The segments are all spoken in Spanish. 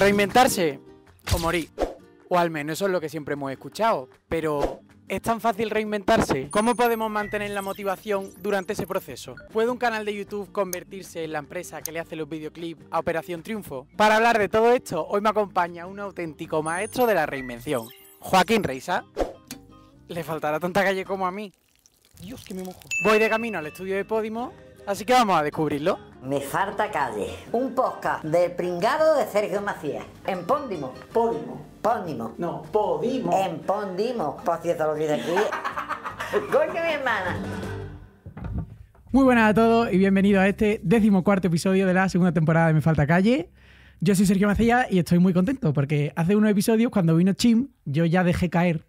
Reinventarse o morir. O al menos eso es lo que siempre hemos escuchado. Pero, ¿es tan fácil reinventarse? ¿Cómo podemos mantener la motivación durante ese proceso? ¿Puede un canal de YouTube convertirse en la empresa que le hace los videoclips a Operación Triunfo? Para hablar de todo esto, hoy me acompaña un auténtico maestro de la reinvención, Joaquín Reisa. Le faltará tanta calle como a mí. Dios, que me mojo. Voy de camino al estudio de Podimo Así que vamos a descubrirlo. Me falta calle. Un podcast del pringado de Sergio Macías. En Póndimo. Póndimo. Póndimo. No, Podimo. En Póndimo. Por cierto, lo que dice aquí. Coño, mi hermana. Muy buenas a todos y bienvenidos a este décimo cuarto episodio de la segunda temporada de Me Falta Calle. Yo soy Sergio Macías y estoy muy contento porque hace unos episodios, cuando vino Chim, yo ya dejé caer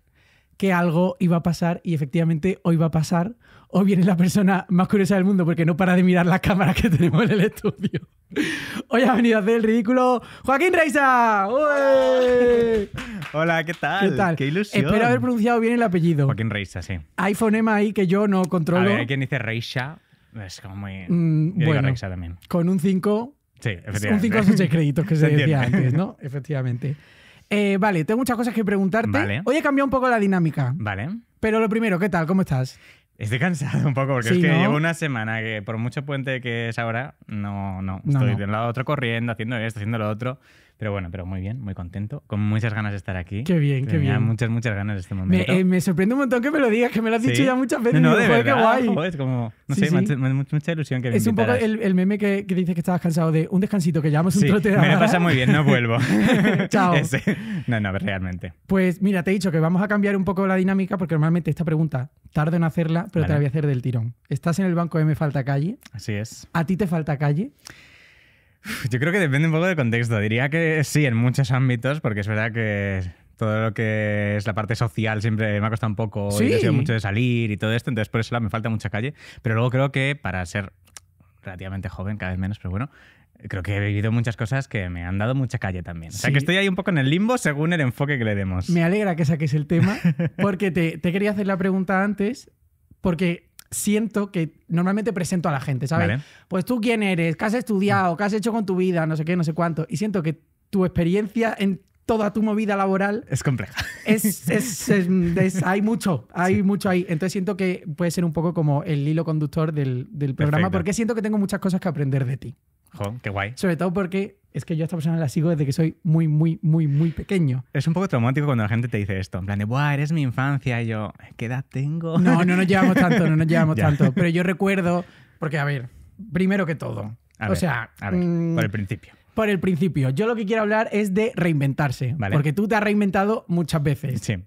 que algo iba a pasar y efectivamente hoy va a pasar Hoy viene la persona más curiosa del mundo porque no para de mirar las cámaras que tenemos en el estudio. Hoy ha venido a hacer el ridículo Joaquín Reisa. Hola, ¿qué tal? ¿qué ilusión. Espero haber pronunciado bien el apellido. Joaquín Reisa, sí. Hay fonema ahí que yo no controlo. A ver, hay dice Reisa. Es como muy. Mm, bueno, Reisa también. Con un 5. Sí, efectivamente. Un 5 a 6 créditos que se, decía antes, ¿no? Efectivamente. Eh, vale, tengo muchas cosas que preguntarte. Vale. Hoy he cambiado un poco la dinámica. Vale. Pero lo primero, ¿qué tal? ¿Cómo estás? Estoy cansado un poco porque es que llevo una semana que por mucho puente que es ahora, no, no, estoy lado otro corriendo, haciendo esto, haciendo lo otro. Pero bueno, pero muy bien, muy contento, con muchas ganas de estar aquí. Qué bien, qué bien. Muchas, muchas ganas de este momento. Eh, me, sorprende un montón que me lo digas, que me lo has dicho ya muchas veces. No, no de qué guay. es como, no sé, me Mucha, mucha, ilusión que me Es un poco el, el meme que, que, dices que estabas cansado de un descansito, que llevamos un trote de Me lo pasa muy bien, no vuelvo. Chao. No, no, realmente. Pues mira, te he dicho que vamos a cambiar un poco la dinámica porque normalmente esta pregunta tardo en hacerla, pero te la voy a hacer del tirón. Estás en el banco de Me Falta Calle. Así es. ¿A ti te falta calle? Yo creo que depende un poco del contexto. Diría que sí, en muchos ámbitos, porque es verdad que todo lo que es la parte social siempre me ha costado un poco y he sido mucho de salir y todo esto, entonces por eso me falta mucha calle. Pero luego creo que para ser relativamente joven, cada vez menos, pero bueno, creo que he vivido muchas cosas que me han dado mucha calle también. O sea, que estoy ahí un poco en el limbo según el enfoque que le demos. Me alegra que saques el tema, porque te, te quería hacer la pregunta antes, porque siento que normalmente presento a la gente, ¿sabes? Pues tú quién eres, qué has estudiado, qué has hecho con tu vida, no sé qué, no sé cuánto. Y siento que tu experiencia en toda tu movida laboral... Es compleja. Es, hay mucho, hay mucho ahí. Entonces siento que puede ser un poco como el hilo conductor del, programa, porque siento que tengo muchas cosas que aprender de ti. Jo, qué guay. Sobre todo porque es que yo a esta persona la sigo desde que soy muy, muy, muy, muy pequeño. Es un poco traumático cuando la gente te dice esto, en plan de, ¡buah, eres mi infancia! Y yo, ¿qué edad tengo? No, no nos llevamos tanto, no nos llevamos tanto. Pero yo recuerdo, porque a ver, primero que todo, a o sea... Mm, por el principio. Por el principio. Yo lo que quiero hablar es de reinventarse. Porque tú te has reinventado muchas veces. Sí.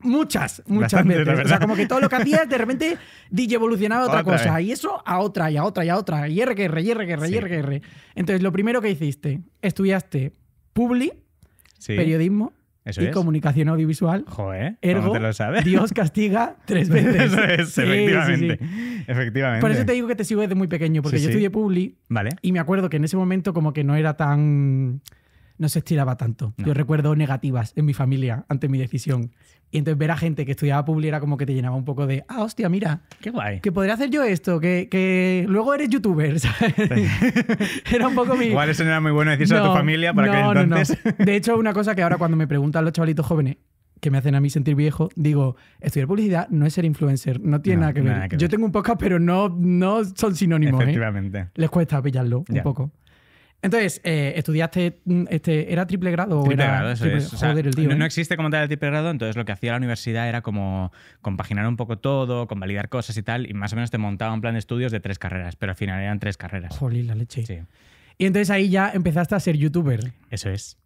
Muchas, muchas veces. O sea, como que todo lo que hacías, de repente DJ evolucionaba a otra, cosa. Y eso a otra, y a otra, y a otra. Y R y R, R y R Entonces, lo primero que hiciste, estudiaste Publi, periodismo. y comunicación audiovisual. Joder, Dios castiga tres veces. eso es, efectivamente. efectivamente. Por eso te digo que te sigo desde muy pequeño, porque yo estudié Publi. Vale. Y me acuerdo que en ese momento, como que no era tan no se estiraba tanto. Yo recuerdo negativas en mi familia ante mi decisión. Y entonces ver a gente que estudiaba publicidad era como que te llenaba un poco de, ah, hostia, mira. Qué guay. Que podría hacer yo esto, que, luego eres youtuber, era un poco mi... Igual eso no era muy bueno decirse a tu familia para que entonces... de hecho, una cosa que ahora cuando me preguntan los chavalitos jóvenes, que me hacen a mí sentir viejo, digo, estudiar publicidad no es ser influencer, no tiene nada, que ver. Yo tengo un podcast, pero no, no son sinónimos. ¿eh? Efectivamente. Les cuesta pillarlo un poco. Entonces, eh, estudiaste, mm, este, ¿era triple grado? o no, existe como tal el triple grado, entonces lo que hacía la universidad era como compaginar un poco todo, convalidar cosas y tal, y más o menos te montaba un plan de estudios de tres carreras, pero al final eran tres carreras. la leche. Sí. Y entonces ahí ya empezaste a ser youtuber. Eso es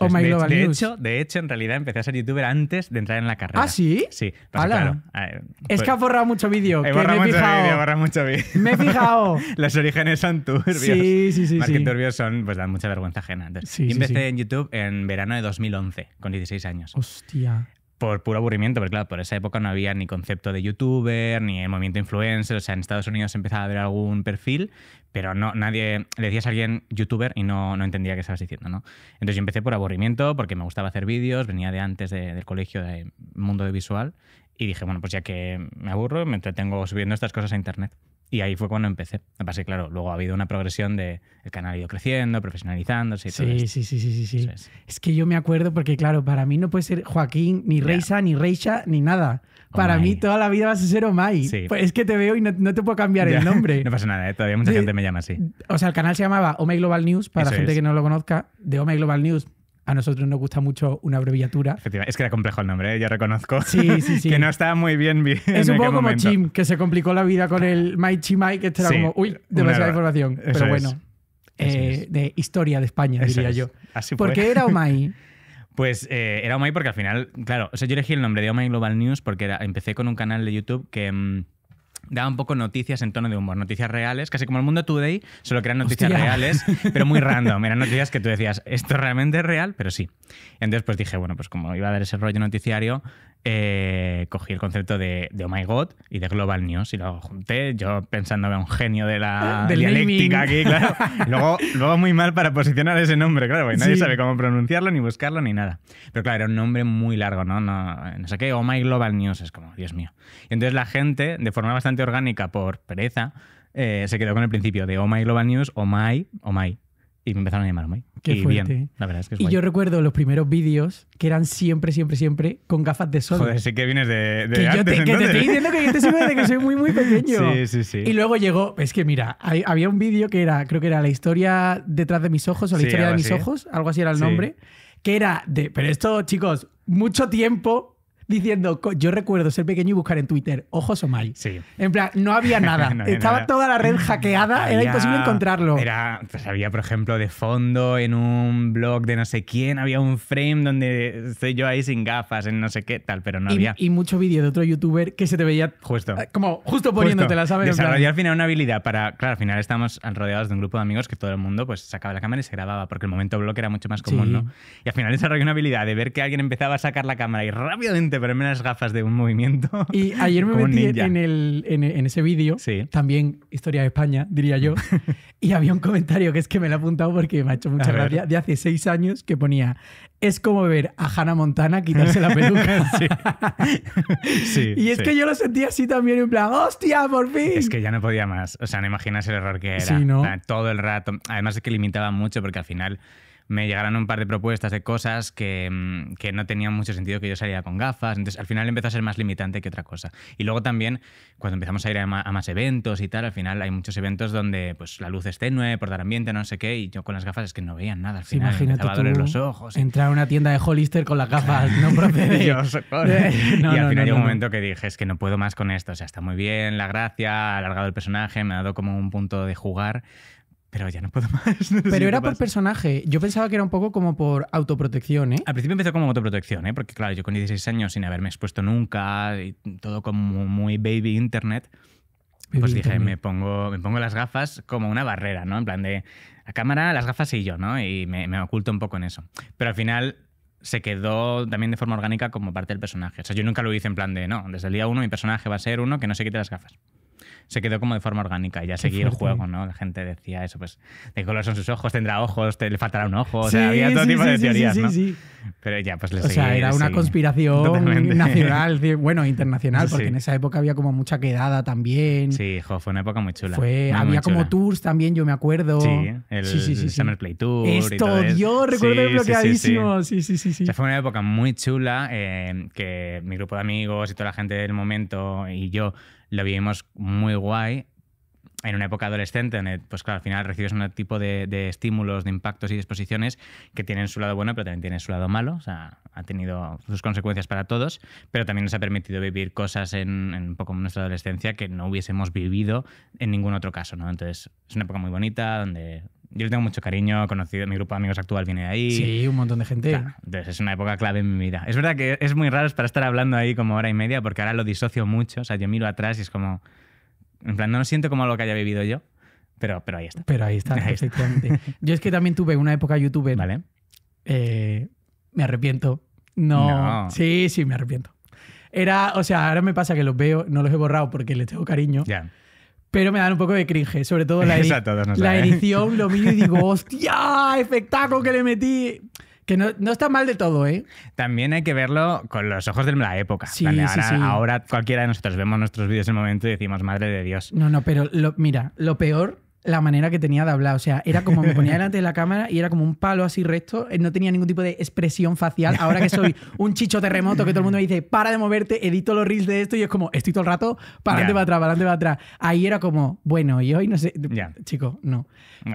de, de Hecho, de hecho, en realidad empecé a ser youtuber antes de entrar en la carrera. ¿Ah, sí? Sí. claro, ah, es pues que ha borrado mucho vídeo. He borrado me mucho vídeo, mucho vídeo. Me he fijado. Los orígenes son turbios. Sí, sí, sí. Más que turbios son, pues dan mucha vergüenza ajena. Entonces, empecé en YouTube en verano de 2011, con 16 años. Hostia por puro aburrimiento, porque claro, por esa época no había ni concepto de youtuber, ni el movimiento influencer, o sea, en Estados Unidos empezaba a haber algún perfil, pero no, nadie, le decías a alguien youtuber y no, no entendía qué estabas diciendo, ¿no? Entonces yo empecé por aburrimiento, porque me gustaba hacer vídeos, venía de antes del colegio de mundo de visual, y dije, bueno, pues ya que me aburro, me entretengo subiendo estas cosas a internet. Y ahí fue cuando empecé. Me pasé, claro, luego ha habido una progresión de el canal ha ido creciendo, profesionalizándose y sí, todo. Sí, sí, sí, sí, sí. es que yo me acuerdo porque, claro, para mí no puede ser Joaquín, ni Reisa, ni Reisha, ni nada. Oh para mí toda la vida vas a ser Omai. Pues es que te veo y no, te puedo cambiar el nombre. no pasa nada, ¿eh? todavía mucha gente me llama así. O sea, el canal se llamaba Omai Global News, para la gente que no lo conozca, de Omai Global News a nosotros nos gusta mucho una abreviatura. es que era complejo el nombre, ¿eh? yo reconozco. Sí, sí, sí. que no estaba muy bien. es un poco como Chim, que se complicó la vida con el Mai Chimai, que este era como, uy, demasiada información. Pero bueno, eh, de historia de España, diría yo. Así ¿Por qué era Omai? Pues eh, era Omai porque al final, claro, o sea, yo elegí el nombre de Omai Global News porque empecé con un canal de YouTube que. Mm, daba un poco noticias en tono de humor, noticias reales, casi como el mundo today, solo que eran noticias reales, pero muy random. Eran noticias que tú decías, esto realmente es real, pero sí. Entonces, pues dije, bueno, pues como iba a dar ese rollo noticiario, eh, cogí el concepto de, Oh My God y de Global News y lo junté, yo pensando que un genio de la dialéctica aquí, claro. luego, muy mal para posicionar ese nombre, claro, y nadie sabe cómo pronunciarlo, ni buscarlo, ni nada. Pero claro, era un nombre muy largo, ¿no? No, sé qué, Oh My Global News, es como, Dios mío. Y entonces la gente, de forma bastante orgánica, por pereza, eh, se quedó con el principio de Oh My Global News, Oh My, Oh My y me empezaron a llamar muy. Qué fuerte. ¿eh? Y yo recuerdo los primeros vídeos que eran siempre, siempre, siempre con gafas de sol. Joder, sí que vienes de, que yo te, que te, estoy diciendo que yo te sigo desde que soy muy, muy pequeño. Sí, sí, sí. Y luego llegó, es que mira, había un vídeo que era, creo que era La historia detrás de mis ojos o La historia de mis ojos, algo así era el nombre, que era de, pero esto, chicos, mucho tiempo diciendo, yo recuerdo ser pequeño y buscar en Twitter, ojos o mal. Sí. En plan, no había nada. Estaba toda la red hackeada, era imposible encontrarlo. Era, pues, había, por ejemplo, de fondo en un blog de no sé quién, había un frame donde estoy yo ahí sin gafas, en no sé qué tal, pero no había. Y mucho vídeo de otro youtuber que se te veía justo. Eh, como justo poniéndotela, ¿sabes? Desarrollar al final una habilidad para, claro, al final estamos rodeados de un grupo de amigos que todo el mundo pues sacaba la cámara y se grababa, porque el momento blog era mucho más común, ¿no? Y al final desarrollé una habilidad de ver que alguien empezaba a sacar la cámara y rápidamente ponerme las gafas de un movimiento. Y ayer me metí en, el, en, ese vídeo, también Historia de España, diría yo, y había un comentario que es que me lo he apuntado porque me ha hecho mucha gracia, de hace seis años, que ponía, es como ver a Hannah Montana quitarse la peluca. y es que yo lo sentía así también, en plan, ¡hostia, por fin! Es que ya no podía más. O sea, no imaginas el error que era. Todo el rato. Además es que limitaba mucho porque al final me llegaron un par de propuestas de cosas que, mm, no tenían mucho sentido que yo salía con gafas. Entonces, al final empezó a ser más limitante que otra cosa. Y luego también, cuando empezamos a ir a, más eventos y tal, al final hay muchos eventos donde pues, la luz es tenue, por dar ambiente, no sé qué, y yo con las gafas es que no veía nada al final. los ojos. Entrar a una tienda de Hollister con las gafas, no procede. y al final un momento que dije, es que no puedo más con esto. O sea, está muy bien la gracia, ha alargado el personaje, me ha dado como un punto de jugar pero ya no puedo más. pero era por personaje. Yo pensaba que era un poco como por autoprotección, ¿eh? Al principio empezó como autoprotección, ¿eh? Porque claro, yo con 16 años sin haberme expuesto nunca, y todo como muy baby internet, pues dije, me pongo, me pongo las gafas como una barrera, ¿no? En plan de la cámara, las gafas y yo, ¿no? Y me, me oculto un poco en eso. Pero al final se quedó también de forma orgánica como parte del personaje. O sea, yo nunca lo hice en plan de, no, desde el día uno mi personaje va a ser uno que no se quite las gafas se quedó como de forma orgánica y ya seguía el juego, ¿no? La gente decía eso, pues, ¿de color son sus ojos? ¿Tendrá ojos? Te, ¿Le faltará un ojo? o sea, había todo sí, tipo sí, de teorías, ¿no? Pero ya, pues le O sea, era una conspiración nacional, bueno, internacional, porque en esa época había como mucha quedada también. Sí, fue una época muy chula. Fue, había como tours también, yo me acuerdo. Sí, el, el Summer Play Tour. Esto, Dios! yo recuerdo bloqueadísimo. Sí, sí, sí. sí, o sea, fue una época muy chula eh, que mi grupo de amigos y toda la gente del momento y yo lo vivimos muy guay en una época adolescente, en pues claro, al final recibes un tipo de, estímulos, de impactos y disposiciones que tienen su lado bueno, pero también tienen su lado malo. O sea, ha tenido sus consecuencias para todos, pero también nos ha permitido vivir cosas en, en un poco nuestra adolescencia que no hubiésemos vivido en ningún otro caso, ¿no? Entonces, es una época muy bonita donde yo le tengo mucho cariño, conocido, mi grupo de amigos actual viene de ahí. Sí, un montón de gente. entonces es una época clave en mi vida. Es verdad que es muy raro para estar hablando ahí como hora y media porque ahora lo disocio mucho, o sea, yo miro atrás y es como, en plan, no lo siento como lo que haya vivido yo, pero, pero ahí está. Pero ahí está, perfectamente. Yo es que también tuve una época youtuber. Vale. Eh, me arrepiento. No. Sí, sí, me arrepiento. Era, o sea, ahora me pasa que los veo, no los he borrado porque les tengo cariño. Ya pero me dan un poco de cringe, sobre todo la, la ¿eh? edición, lo miro y digo, hostia, espectáculo que le metí. Que no, está mal de todo, ¿eh? También hay que verlo con los ojos de la época. Sí, ahora, ahora, cualquiera de nosotros vemos nuestros vídeos en el momento y decimos, madre de Dios. No, no, pero mira, lo peor la manera que tenía de hablar. O sea, era como me ponía delante de la cámara y era como un palo así recto. Eh, no tenía ningún tipo de expresión facial. Ahora que soy un chicho terremoto que todo el mundo me dice, para de moverte, edito los reels de esto y es como, estoy todo el rato, para adelante, va para atrás, para adelante, para atrás. Ahí era como, bueno, y hoy no sé, chico, no.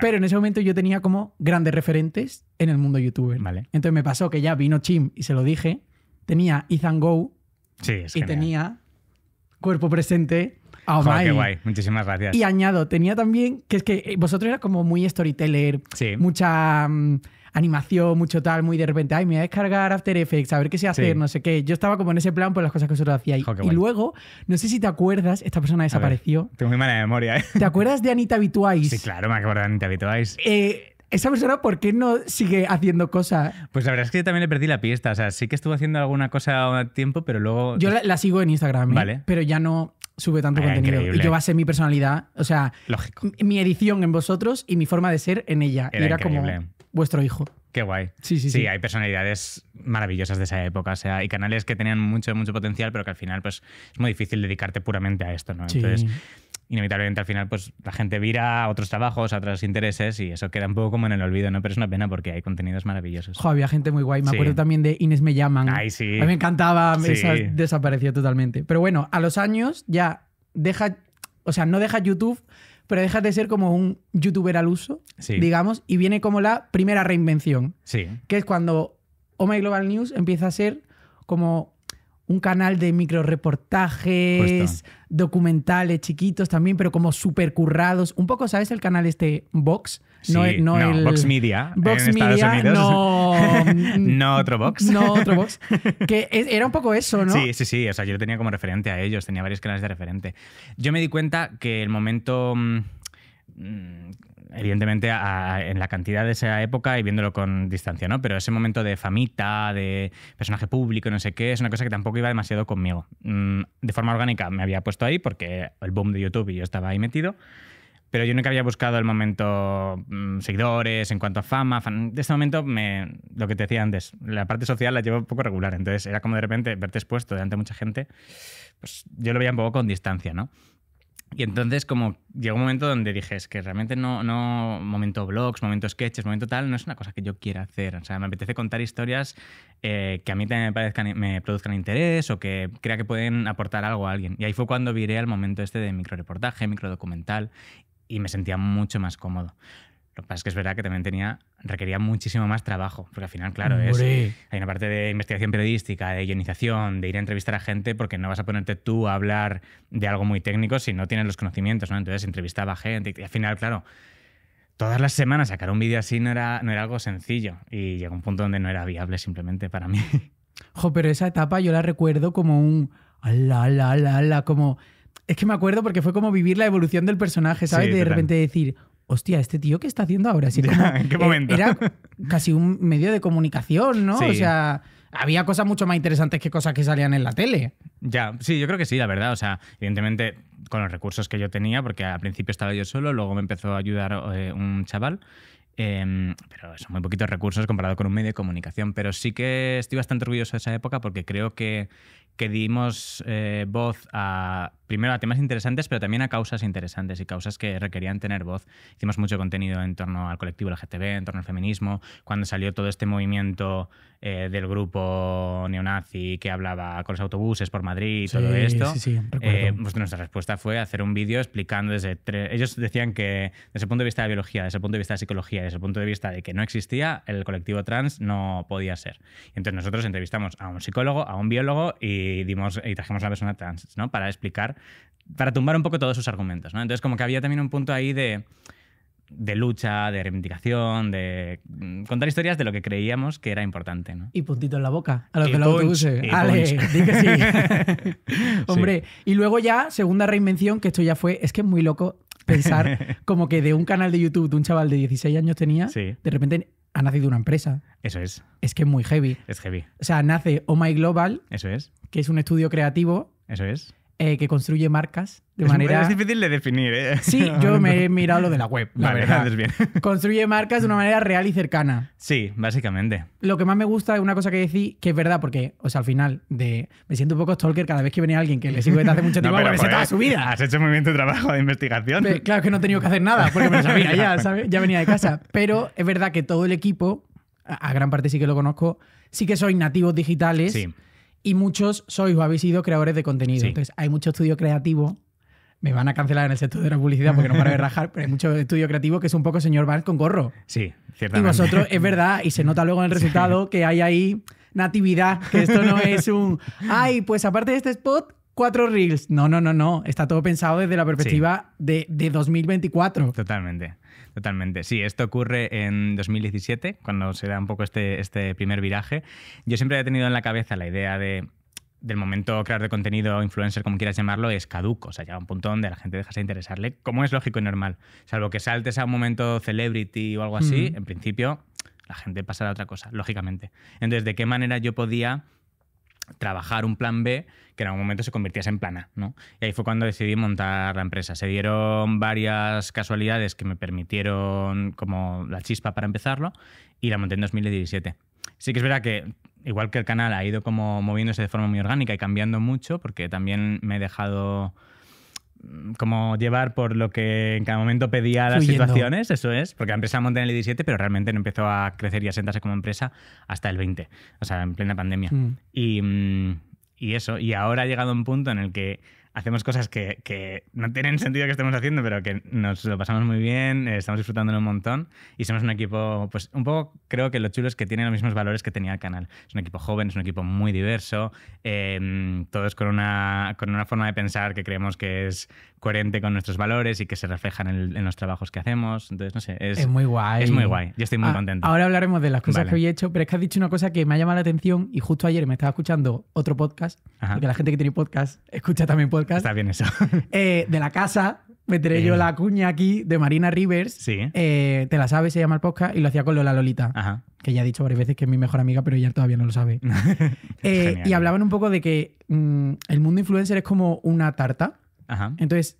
Pero en ese momento yo tenía como grandes referentes en el mundo youtuber. Vale. Entonces me pasó que ya vino Chim y se lo dije. Tenía Ethan Go y tenía Cuerpo Presente Oh, qué guay, muchísimas gracias. Y añado, tenía también que es que eh, vosotros eras como muy storyteller, mucha mm, animación, mucho tal, muy de repente, ay, me voy a descargar After Effects, a ver qué sé hacer, no sé qué. Yo estaba como en ese plan por las cosas que vosotros hacíais. y luego, no sé si te acuerdas, esta persona desapareció. tengo muy mala memoria, ¿eh? ¿Te acuerdas de Anita Vituais? Sí, claro, me acuerdo de Anita Vituais. Eh, esa persona, ¿por qué no sigue haciendo cosas? Pues la verdad es que yo también le perdí la pista. O sea, sí que estuvo haciendo alguna cosa a tiempo, pero luego. Yo la, sigo en Instagram, ¿eh? vale. pero ya no sube tanto ah, contenido. Y yo basé mi personalidad, o sea, mi edición en vosotros y mi forma de ser en ella. Era, como vuestro hijo. Qué guay. Sí, sí, sí, sí. hay personalidades maravillosas de esa época, o sea, y canales que tenían mucho, mucho potencial, pero que al final, pues, es muy difícil dedicarte puramente a esto, ¿no? Entonces inevitablemente al final pues la gente vira a otros trabajos, a otros intereses y eso queda un poco como en el olvido, ¿no? Pero es una pena porque hay contenidos maravillosos. había gente muy guay. Me acuerdo también de Inés Me Llaman. A mí me encantaba. desapareció totalmente. Pero bueno, a los años ya deja... O sea, no deja YouTube, pero deja de ser como un youtuber al uso, digamos, y viene como la primera reinvención. Sí. Que es cuando Oh Global News empieza a ser como un canal de micro reportajes, documentales chiquitos también, pero como super currados. Un poco, ¿sabes el canal este Vox? sí, e-, no, Vox Media. Media, No, no otro Vox. No otro Vox. Que era un poco eso, ¿no? Sí, sí, sí. O sea, yo tenía como referente a ellos, tenía varios canales de referente. Yo me di cuenta que el momento. Mm, evidentemente en la cantidad de esa época y viéndolo con distancia, ¿no? Pero ese momento de famita, de personaje público, no sé qué, es una cosa que tampoco iba demasiado conmigo. Mm, de forma orgánica me había puesto ahí porque el boom de YouTube y yo estaba ahí metido. Pero yo nunca había buscado el momento mm, seguidores, en cuanto a fama. De ese momento, me, lo que te decía antes, la parte social la llevo un poco regular. Entonces era como de repente verte expuesto delante de mucha gente. Pues yo lo veía un poco con distancia, ¿no? Y entonces como llegó un momento donde dije, es que realmente no, no, momento blogs, momento sketches, momento tal, no es una cosa que yo quiera hacer. O sea, me apetece contar historias eh, que a mí también me, parezcan, me produzcan interés o que crea que pueden aportar algo a alguien. Y ahí fue cuando viré al momento este de microreportaje, microdocumental, y me sentía mucho más cómodo. Lo que pasa es que es verdad que también tenía, requería muchísimo más trabajo, porque al final, claro, hay una parte de investigación periodística, de ionización, de ir a entrevistar a gente, porque no vas a ponerte tú a hablar de algo muy técnico si no tienes los conocimientos, ¿no? Entonces entrevistaba gente y al final, claro, todas las semanas sacar un vídeo así no era, no era algo sencillo y llegó un punto donde no era viable simplemente para mí. Jo, pero esa etapa yo la recuerdo como un... Ala, ala, ala, como... Es que me acuerdo porque fue como vivir la evolución del personaje, ¿sabes? de repente decir, hostia, ¿este tío qué está haciendo ahora? Si ¿En qué momento? Era casi un medio de comunicación, ¿no? O sea, había cosas mucho más interesantes que cosas que salían en la tele. Ya, sí, yo creo que sí, la verdad. O sea, evidentemente con los recursos que yo tenía, porque al principio estaba yo solo, luego me empezó a ayudar eh, un chaval. Em, pero son muy poquitos recursos comparado con un medio de comunicación. Pero sí que estoy bastante orgulloso de esa época porque creo que, que dimos eh, voz a, primero a temas interesantes, pero también a causas interesantes y causas que requerían tener voz. Hicimos mucho contenido en torno al colectivo LGTB, en torno al feminismo, cuando salió todo este movimiento eh, del grupo neonazi que hablaba con los autobuses por Madrid y todo esto. Eh, pues nuestra respuesta fue hacer un vídeo explicando desde... Ellos decían que desde el punto de vista de la biología, desde el punto de vista de la psicología, desde el punto de vista de que no existía, el colectivo trans no podía ser. Entonces nosotros entrevistamos a un psicólogo, a un biólogo y y, trajimos a la persona trans, ¿no? Para explicar, para tumbar un poco todos sus argumentos, Entonces, como que había también un punto ahí de, lucha, de reivindicación, de mm, contar historias de lo que creíamos que era importante. Y puntito en la boca, a los que use. Ale, di que sí. Hombre, y luego ya, segunda reinvención, que esto ya fue, es que es muy loco pensar como que de un canal de YouTube de un chaval de 16 años tenía, de repente ha nacido una empresa. Eso es. Es que es muy heavy. Es heavy. O sea, nace Oh My Global. Eso es. Que es un estudio creativo. Eso es. Eh, que construye marcas de manera... Es difícil de definir, ¿eh? Sí, yo me he mirado lo de la web, la vale, verdad. Bien. Construye marcas de una manera real y cercana. Sí, básicamente. Lo que más me gusta es una cosa que decís, que es verdad, porque, o sea, al final, de, me siento un poco stalker cada vez que viene alguien que le sigo desde hace mucho tiempo, me su vida. Has hecho muy bien trabajo de investigación. claro, que no he tenido que hacer nada, porque me lo sabía ya, ¿sabes? Ya venía de casa. Pero es verdad que todo el equipo, a, gran parte sí que lo conozco, sí que sois nativos digitales. Sí y muchos sois o habéis sido creadores de contenido. Entonces, hay mucho estudio creativo. Me van a cancelar en el sector de la publicidad porque no para de rajar, pero hay mucho estudio creativo que es un poco señor Val con gorro. Sí, ciertamente. Y vosotros, es verdad, y se nota luego en el resultado que hay ahí natividad, que esto no es un. Ay, pues aparte de este spot, cuatro reels. No, no, no, no. Está todo pensado desde la perspectiva de, de 2024. Totalmente. Totalmente. Sí, esto ocurre en 2017, cuando se da un poco este, este primer viraje. Yo siempre he tenido en la cabeza la idea del momento crear de contenido, influencer, como quieras llamarlo, es caduco. O sea, llega un punto donde la gente deja de interesarle, como es lógico y normal. Salvo que saltes a un momento celebrity o algo así, en principio la gente pasa a otra cosa, lógicamente. Entonces, ¿de qué manera yo podía trabajar un plan B que en algún momento se convirtiese en plana, ¿no? Y ahí fue cuando decidí montar la empresa. Se dieron varias casualidades que me permitieron como la chispa para empezarlo y la monté en 2017. Sí que es verdad que igual que el canal ha ido como moviéndose de forma muy orgánica y cambiando mucho porque también me he dejado Mm, como llevar por lo que en cada momento pedía las situaciones, eso es, porque la empresa monta en el 17, pero realmente no empezó a crecer y a sentarse como empresa hasta el 20, o sea, en plena pandemia. Mm. Y, mm, y, eso, y ahora ha llegado un punto en el que hacemos cosas que, que, no tienen sentido que estemos haciendo, pero que nos lo pasamos muy bien, eh, estamos disfrutándolo un montón y somos un equipo, pues un poco creo que lo chulo es que tiene los mismos valores que tenía el canal. Es un equipo joven, es un equipo muy diverso, em, todos con una, con una forma de pensar que creemos que es coherente con nuestros valores y que se reflejan en, los trabajos que hacemos. Entonces, no sé, es, muy guay. Es muy guay, yo estoy muy ah, contento. Ahora hablaremos de las cosas que hoy he hecho, pero es que has dicho una cosa que me ha llamado la atención y justo ayer me estaba escuchando otro podcast, porque la gente que tiene podcast escucha también podcast Está bien eso. Eh, de la casa, meteré yo eh. la cuña aquí de Marina Rivers. Sí. Eh, te la sabes, se llama el podcast, y lo hacía con Lola Lolita. Que ya he dicho varias veces que es mi mejor amiga, pero ella todavía no lo sabe. y hablaban un poco de que mm, el mundo influencer es como una tarta. Entonces,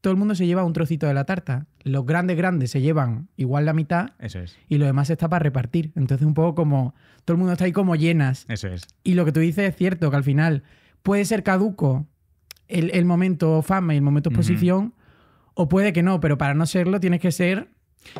todo el mundo se lleva un trocito de la tarta. Los grandes, grandes se llevan igual la mitad. Eso es. Y lo demás está para repartir. Entonces, un poco como. Todo el mundo está ahí como llenas. Eso es. Y lo que tú dices es cierto, que al final puede ser caduco el, momento fama y el momento exposición, o puede que no, pero para no serlo tienes que ser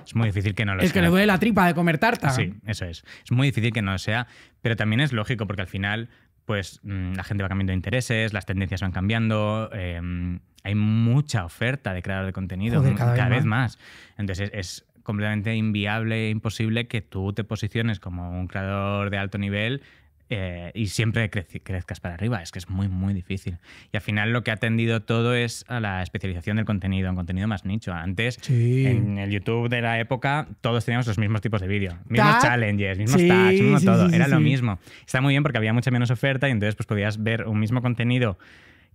es muy difícil que no lo sea. Es que le duele la tripa de comer tarta. Sí, eso es. Es muy difícil que no lo sea, pero también es lógico porque al final pues mm, la gente va cambiando de intereses, las tendencias van cambiando, em, hay mucha oferta de creador de contenido, cada, vez, más. Entonces es, es completamente inviable e imposible que tú te posiciones como un creador de alto nivel eh, y siempre crezcas para arriba. Es que es muy, muy difícil. Y al final lo que ha tendido todo es a la especialización del contenido, un contenido más nicho. Antes, en el YouTube de la época, todos teníamos los mismos tipos de vídeo. Mismos challenges, mismos tags, todo. Era lo mismo. Está muy bien porque había mucha menos oferta y entonces pues podías ver un mismo contenido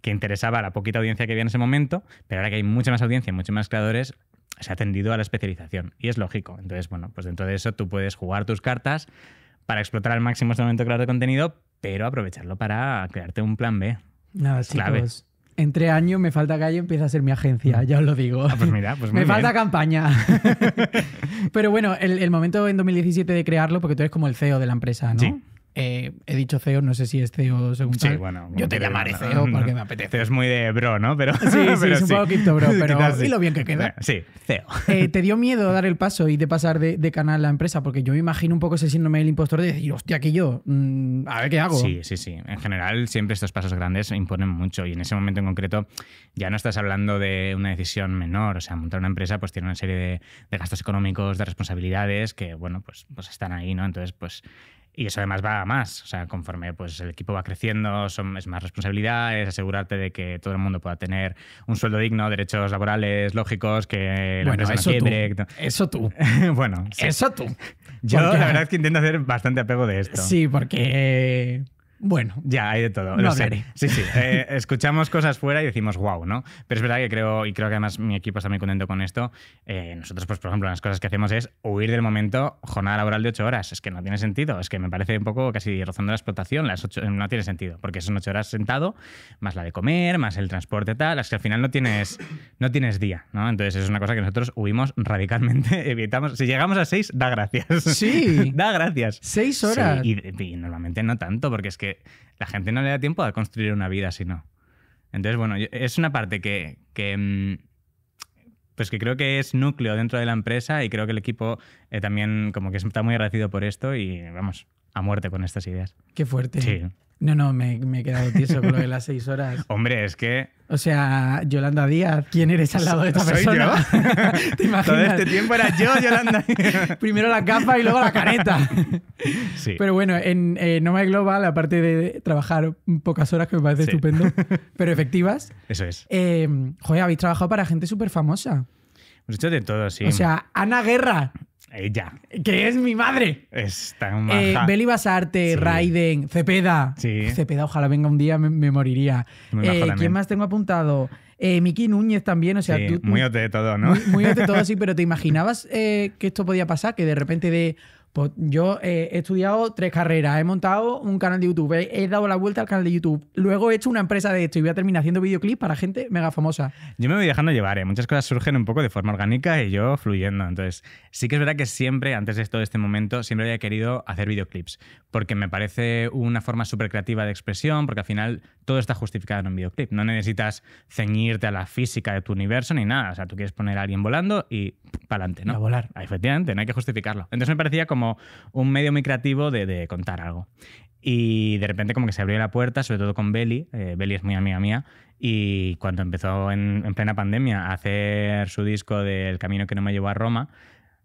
que interesaba a la poquita audiencia que había en ese momento, pero ahora que hay mucha más audiencia, y muchos más creadores, se ha tendido a la especialización. Y es lógico. Entonces, bueno, pues dentro de eso tú puedes jugar tus cartas para explotar al máximo este momento claro de contenido, pero aprovecharlo para crearte un plan B. Nada, chicos. Entre año me falta calle, empieza a ser mi agencia, ya os lo digo. Ah, pues mira, pues Me falta campaña. pero bueno, el, momento en 2017 de crearlo, porque tú eres como el CEO de la empresa, ¿no? Sí. Eh, he dicho CEO, no sé si es CEO según sí, Yo te llamaré CEO e porque me apetece. CEO es muy de bro, ¿no? Pero, sí, sí, es un poco bro, pero sí. lo bien que queda. sí, CEO. Eh, ¿Te dio miedo dar el paso y de pasar de, canal a empresa? Porque yo me imagino un poco ese síndrome del impostor de decir, hostia, aquí yo, mm, a ver qué hago. Sí, sí, sí. En general, siempre estos pasos grandes imponen mucho y en ese momento en concreto ya no estás hablando de una decisión menor. O sea, montar una empresa pues tiene una serie de, gastos económicos, de responsabilidades que, bueno, pues, pues están ahí, ¿no? Entonces, pues y eso además va a más, o sea, conforme pues, el equipo va creciendo, son, es más responsabilidad, es asegurarte de que todo el mundo pueda tener un sueldo digno, derechos laborales lógicos, que la eso, no tú. eso tú. bueno, eso tú. Yo la verdad es que intento hacer bastante apego de esto. Sí, porque bueno, ya hay de todo. No sé. Sí, sí. Eh, escuchamos cosas fuera y decimos wow, ¿no? Pero es verdad que creo, y creo que además mi equipo está muy contento con esto. Eh, nosotros, pues, por ejemplo, las cosas que hacemos es huir del momento jornada laboral de ocho horas. Es que no tiene sentido. Es que me parece un poco casi rozando la explotación. Las ocho, no tiene sentido. Porque son ocho horas sentado, más la de comer, más el transporte, tal. es que al final no tienes, no tienes día, ¿no? Entonces es una cosa que nosotros huimos radicalmente. Evitamos. Si llegamos a seis, da gracias. Sí. da gracias. Seis horas. y normalmente no tanto, porque es que la gente no le da tiempo a construir una vida si no. Entonces, bueno, es una parte que, que mm, pues que creo que es núcleo dentro de la empresa y creo que el equipo eh, también como que está muy agradecido por esto y vamos, a muerte con estas ideas. Qué fuerte. Sí. No, no, me, he quedado tieso con lo de las seis horas. Hombre, es que. O sea, Yolanda Díaz, ¿quién eres al lado de esta persona? ¿Te imaginas? Todo este tiempo era yo, Yolanda. Primero la capa y luego la caneta. Sí. Pero bueno, en eh, Nomad Global, aparte de trabajar pocas horas, que me parece estupendo, pero efectivas. Eso es. Eh, joder, habéis trabajado para gente súper famosa. Hemos hecho de todo, sí. O sea, Ana Guerra. Ella. Que es mi madre. Es tan eh, Beli Basarte, Raiden, Cepeda. Sí. Cepeda, ojalá venga un día, me, moriría. Eh, ¿Quién más tengo apuntado? Eh, Miki Núñez también, o sea, muy ote de todo, ¿no? Muy, muy de todo, sí, pero ¿te imaginabas eh, que esto podía pasar? Que de repente de pues yo he estudiado tres carreras, he montado un canal de YouTube, he, dado la vuelta al canal de YouTube, luego he hecho una empresa de esto y voy a terminar haciendo videoclips para gente mega famosa. Yo me voy dejando llevar, ¿eh? muchas cosas surgen un poco de forma orgánica y yo fluyendo. Entonces, sí que es verdad que siempre, antes de todo este momento, siempre había querido hacer videoclips, porque me parece una forma súper creativa de expresión, porque al final todo está justificado en un videoclip. No necesitas ceñirte a la física de tu universo ni nada. O sea, tú quieres poner a alguien volando y para adelante, ¿no? A volar. efectivamente, no hay que justificarlo. Entonces me parecía como un medio muy creativo de, contar algo. Y de repente como que se abrió la puerta, sobre todo con Belly, eh, Belly es muy amiga mía. Y cuando empezó en, plena pandemia a hacer su disco del camino que no me llevó a Roma,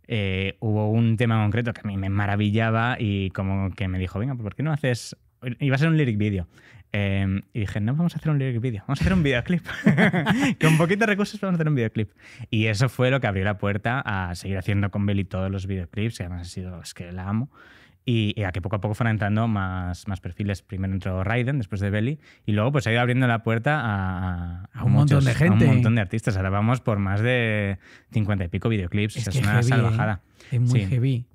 eh, hubo un tema concreto que a mí me maravillaba y como que me dijo, venga, ¿por qué no haces Iba a ser un lyric video. Em, y dije, no, vamos a hacer un lyric video, vamos a hacer un videoclip. con poquitos recursos vamos a hacer un videoclip. Y eso fue lo que abrió la puerta a seguir haciendo con Belly todos los videoclips, que además ha sido, es que la amo. Y, a que poco a poco fueron entrando más, más perfiles. Primero entró Raiden, después de Belly, y luego pues ha ido abriendo la puerta a, a, un montón de gente. A un montón de artistas. Ahora vamos por más de 50 y pico videoclips. Es, es una ¿eh? salvajada. Es muy heavy.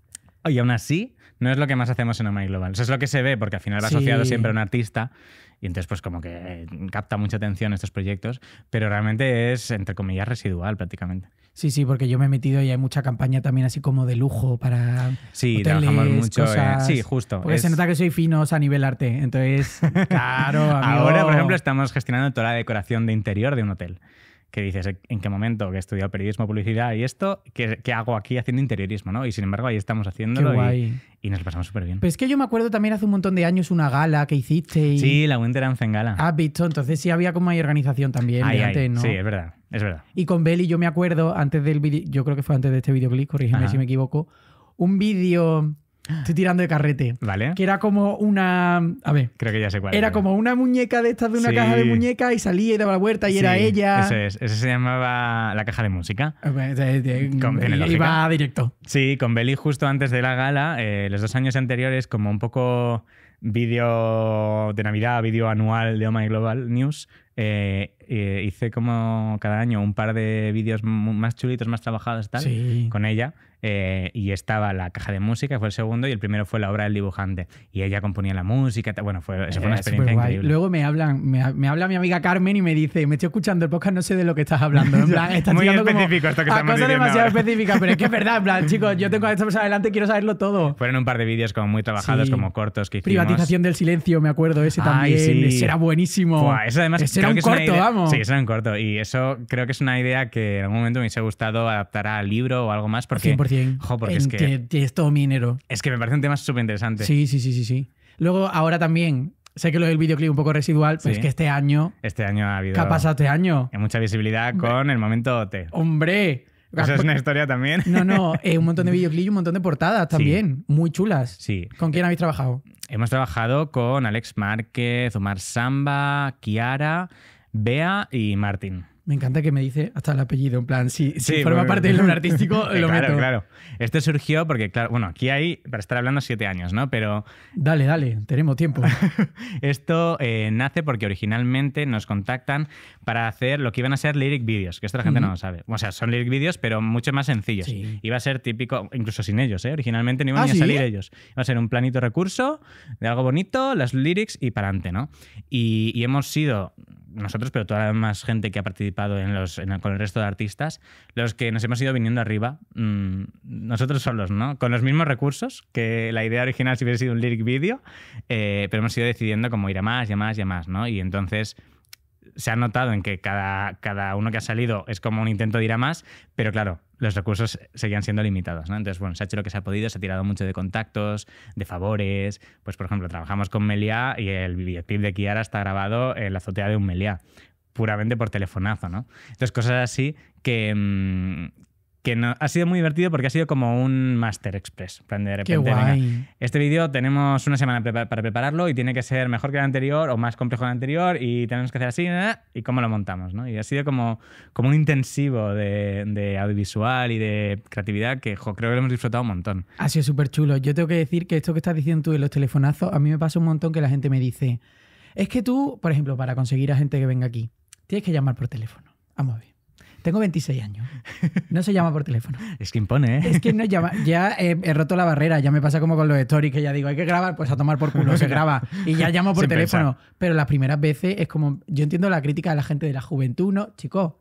Y aún así, no es lo que más hacemos en Omai Global. Eso es lo que se ve, porque al final va asociado siempre a un artista. Y entonces, pues como que eh, capta mucha atención estos proyectos, pero realmente es, entre comillas, residual prácticamente. Sí, sí, porque yo me he metido y hay mucha campaña también así como de lujo para. Sí, trabajamos mucho. Eh, sí, justo. Porque se nota que soy finos a nivel arte. Entonces, claro. Ahora, por ejemplo, estamos gestionando toda la decoración de interior de un hotel que dices, ¿en qué momento? Que he estudiado periodismo, publicidad y esto, ¿qué, hago aquí haciendo interiorismo? ¿no? Y sin embargo, ahí estamos haciéndolo y, y, nos lo pasamos súper bien. Pero es que yo me acuerdo también hace un montón de años una gala que hiciste. Y... Sí, la Winter en Gala. Has visto, entonces sí había como hay organización también ¿no? Sí, es verdad, es verdad. Y con Beli yo me acuerdo, antes del vídeo, yo creo que fue antes de este videoclip, corrígeme si me equivoco, un vídeo Estoy tirando de carrete. Vale. Que era como una. A ver. Creo que ya sé cuál. Era como una muñeca de estas de una caja de muñecas y salía y daba la vuelta y era ella. Eso es. Eso se llamaba la caja de música. Eh, pues, eh, eh, con, iba directo. Sí, con Beli justo antes de la gala, los dos años anteriores, como un poco vídeo de Navidad, vídeo anual de Oh My Global News, hice como cada año un par de vídeos más chulitos, más trabajados, tal, con ella. Eh, y estaba la caja de música, fue el segundo, y el primero fue la obra del dibujante. Y ella componía la música, bueno, fue, eso fue una eh, experiencia increíble. Luego me hablan, me, habla mi amiga Carmen y me dice, me estoy escuchando el podcast, no sé de lo que estás hablando. En plan, Muy específico esto que estamos cosas demasiado específica pero es que es verdad, en plan, chicos, yo tengo a esta persona adelante quiero saberlo todo. Fueron un par de vídeos como muy trabajados, como cortos que Privatización del silencio, me acuerdo, ese también. era buenísimo. eso además ese era un corto, vamos. Sí, eso un corto. Y eso creo que es una idea que en algún momento me hubiese gustado adaptar al libro o algo más, porque 100% es que, todo minero Es que me parece un tema súper interesante. Sí, sí, sí, sí, sí. Luego, ahora también, sé que lo del videoclip un poco residual, pero es que este año... Este año ha habido... ¿Qué ha pasado este año? Hay eh, mucha visibilidad con el momento T. ¡Hombre! Eso es una historia también. No, no, eh, un montón de videoclips y un montón de portadas también, muy chulas. Sí. ¿Con quién habéis trabajado? Hemos trabajado con Alex Márquez, Omar Samba, Kiara, Bea y Martín. Me encanta que me dice hasta el apellido, en plan, si, sí, forma parte del nombre artístico, lo claro, meto. Claro, Esto surgió porque, claro, bueno, aquí hay, para estar hablando, siete años, ¿no? Pero... Dale, dale, tenemos tiempo. esto eh, nace porque originalmente nos contactan para hacer lo que iban a ser lyric videos, que esto la gente no lo sabe. O sea, son lyric videos, pero mucho más sencillos. Sí. Iba a ser típico, incluso sin ellos, ¿eh? Originalmente no iban ah, a salir ellos. Iba a ser un planito recurso de algo bonito, las lyrics y para adelante, ¿no? y hemos sido nosotros, pero toda la más gente que ha participado en con el resto de artistas, los que nos hemos ido viniendo arriba, mm, nosotros solos, ¿no? Con los mismos recursos, que la idea original si hubiera sido un lyric video, eh, pero hemos ido decidiendo cómo ir a más y a más y a más, ¿no? Y entonces se ha notado en que cada, cada uno que ha salido es como un intento de ir a más, pero claro, los recursos seguían siendo limitados. ¿no? Entonces, bueno, se ha hecho lo que se ha podido, se ha tirado mucho de contactos, de favores. Pues, por ejemplo, trabajamos con Meliá y el videoclip de Kiara está grabado en la azotea de un Meliá, puramente por telefonazo, ¿no? Entonces, cosas así que, mm, que no, ha sido muy divertido porque ha sido como un Master Express. aprender de repente, este vídeo tenemos una semana para prepararlo y tiene que ser mejor que el anterior o más complejo que el anterior y tenemos que hacer así y cómo lo montamos. ¿no? Y ha sido como, como un intensivo de, audiovisual y de creatividad que creo que lo hemos disfrutado un montón. Ha sido súper chulo. Yo tengo que decir que esto que estás diciendo tú de los telefonazos, a mí me pasa un montón que la gente me dice, es que tú, por ejemplo, para conseguir a gente que venga aquí, tienes que llamar por teléfono. Vamos a móvil. Tengo 26 años. No se llama por teléfono. Es que impone, ¿eh? Es que no llama. Ya he, roto la barrera. Ya me pasa como con los stories que ya digo, hay que grabar, pues a tomar por culo, se graba. Y ya llamo por teléfono. Pero las primeras veces es como. Yo entiendo la crítica de la gente de la juventud, ¿no? Chicos,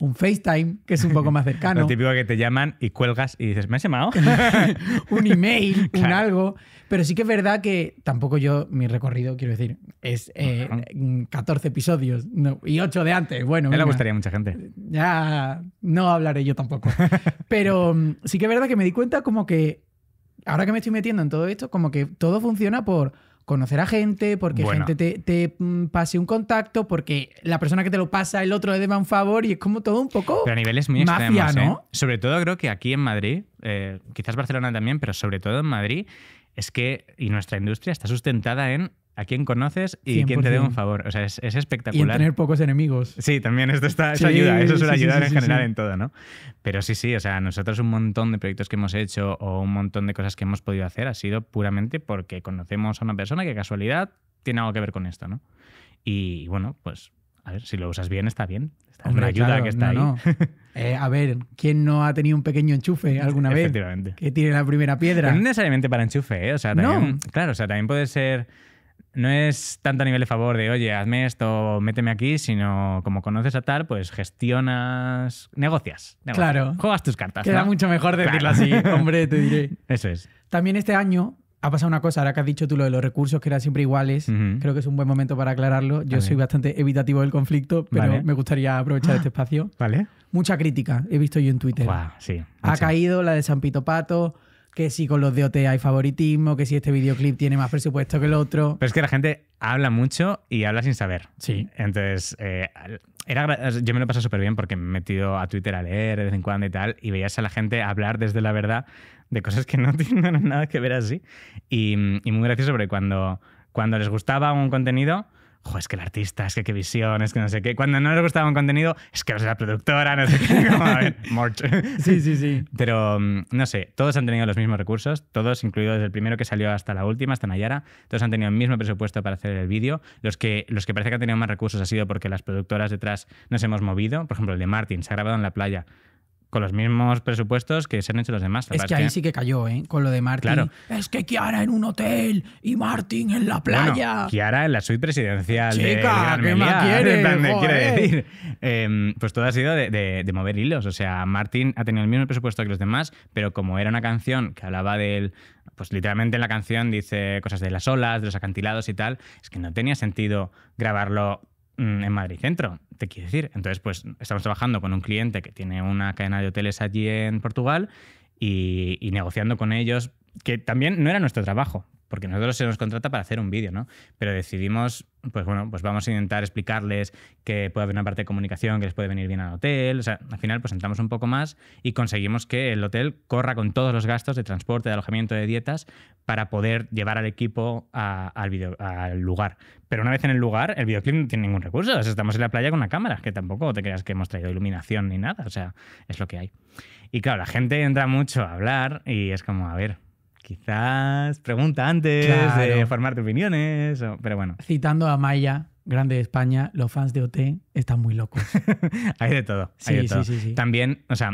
un FaceTime, que es un poco más cercano. Lo típico que te llaman y cuelgas y dices, ¿me has llamado? un email, un algo. Pero sí que es verdad que tampoco yo, mi recorrido, quiero decir, es 14 eh, episodios y 8 de antes. Bueno, me le gustaría mucha gente. Ya no hablaré yo tampoco. Pero mm, sí que es verdad que me di cuenta como que, ahora que me estoy metiendo en todo esto, como que todo funciona por conocer a gente, porque gente te, mm, pase un contacto, porque la persona que te lo pasa, el otro le deba un favor y es como todo un poco. Pero a niveles muy ¿eh? Sobre todo creo que aquí en Madrid, eh, quizás Barcelona también, pero sobre todo en Madrid, es que y nuestra industria está sustentada en a quién conoces y quien quién te dé un favor. O sea, es, espectacular. Y tener pocos enemigos. Sí, también esto está, eso ayuda, eso suele ayudar en general en todo, ¿no? Pero sí, sí, o sea, nosotros un montón de proyectos que hemos hecho o un montón de cosas que hemos podido hacer ha sido puramente porque conocemos a una persona que casualidad tiene algo que ver con esto, ¿no? Y bueno, pues a ver, si lo usas bien, está bien. Está una ayuda que está ahí. Eh, a ver, ¿quién no ha tenido un pequeño enchufe alguna vez? Que tiene la primera piedra. no necesariamente para enchufe, ¿eh? O sea, también, no. Claro, o sea, también puede ser no es tanto a nivel de favor de, oye, hazme esto, méteme aquí, sino como conoces a tal, pues gestionas, negocias. claro. Juegas tus cartas. Queda mucho mejor decirlo así, hombre, te diré. Eso es. También este año ha pasado una cosa, ahora que has dicho tú lo de los recursos que eran siempre iguales, creo que es un buen momento para aclararlo. Yo soy bastante evitativo del conflicto, pero me gustaría aprovechar este ah, espacio. Vale. Mucha crítica he visto yo en Twitter. sí, ha caído la de San Pito Pato que si con los de OT hay favoritismo, que si este videoclip tiene más presupuesto que el otro. Pero es que la gente habla mucho y habla sin saber. Sí. Entonces, eh, era, yo me lo pasé súper bien porque me he metido a Twitter a leer de vez en cuando y tal, y veías a la gente hablar desde la verdad de cosas que no tienen nada que ver así. Y, y muy gracioso porque cuando, cuando les gustaba un contenido es que el artista, es que qué visión, es que no sé qué. Cuando no les gustaba un contenido, es que no sé la productora, no sé qué. Sí, sí, sí. Pero mm, no sé, todos han tenido los mismos recursos, todos, incluidos desde el primero que salió hasta la última, hasta Nayara, todos han tenido el mismo presupuesto para hacer el vídeo. Los que, los que parece que han tenido más recursos ha sido porque las productoras detrás nos hemos movido. Por ejemplo, el de Martin se ha grabado en la playa con los mismos presupuestos que se han hecho los demás. es que ahí sí que cayó, ¿eh? Con lo de Martin. Claro. Es que Kiara en un hotel y Martin en la playa. Kiara en la suite presidencial Chica, de ¿qué más quiere, decir. Em, pues todo ha sido de, mover hilos. O sea, Martín ha tenido el mismo presupuesto que los demás, pero como era una canción que hablaba del. Pues literalmente en la canción dice cosas de las olas, de los acantilados y tal. Es que no tenía sentido grabarlo Mm, en Madrid Centro, te quiero decir. Entonces, pues estamos trabajando con un cliente que tiene una cadena de hoteles allí en Portugal y, y negociando con ellos, que también no era nuestro trabajo, porque nosotros se nos contrata para hacer un vídeo, ¿no? Pero decidimos, pues bueno, pues vamos a intentar explicarles que puede haber una parte de comunicación que les puede venir bien al hotel, o sea, al final pues entramos un poco más y conseguimos que el hotel corra con todos los gastos de transporte, de alojamiento, de dietas, para poder llevar al equipo al, al lugar. Pero una vez en el lugar, el videoclip no tiene ningún recurso, o sea, estamos en la playa con una cámara, que tampoco te creas que hemos traído iluminación ni nada, o sea, es lo que hay. Y claro, la gente entra mucho a hablar y es como, a ver, quizás pregunta antes de formarte opiniones, pero bueno. Citando a Maya, grande de España, los fans de OT están muy locos. hay de todo. Sí, hay de sí, Sí, También, o sea,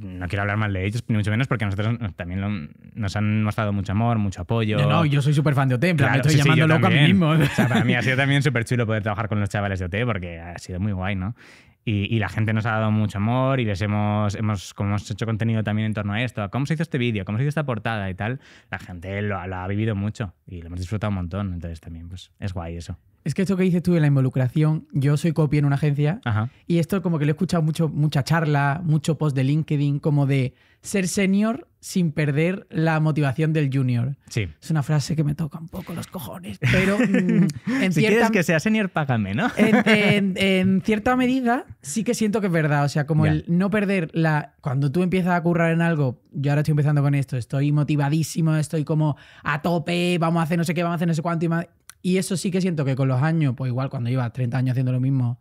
no quiero hablar mal de ellos, ni mucho menos, porque a nosotros también nos han mostrado mucho amor, mucho apoyo. No, yo soy súper fan de OT, en me estoy llamando loco a mí mismo. o mí ha sido también súper chulo poder trabajar con los chavales de OT, porque ha sido muy guay, ¿no? Y, la gente nos ha dado mucho amor y les hemos, hemos, como hemos hecho contenido también en torno a esto, cómo se hizo este vídeo, cómo se hizo esta portada y tal, la gente lo, ha vivido mucho y lo hemos disfrutado un montón. Entonces también pues es guay eso. Es que esto que dices tú de la involucración, yo soy copy en una agencia y esto como que lo he escuchado mucho, mucha charla, mucho post de LinkedIn, como de ser senior sin perder la motivación del junior. Sí. Es una frase que me toca un poco los cojones, pero mm, en si quieres que sea senior, págame, ¿no? en, cierta medida sí que siento que es verdad, o sea, como el no perder la... Cuando tú empiezas a currar en algo, yo ahora estoy empezando con esto, estoy motivadísimo, estoy como a tope, vamos a hacer no sé qué, vamos a hacer no sé cuánto, y, más… Y eso sí que siento que con los años, pues igual cuando llevas 30 años haciendo lo mismo,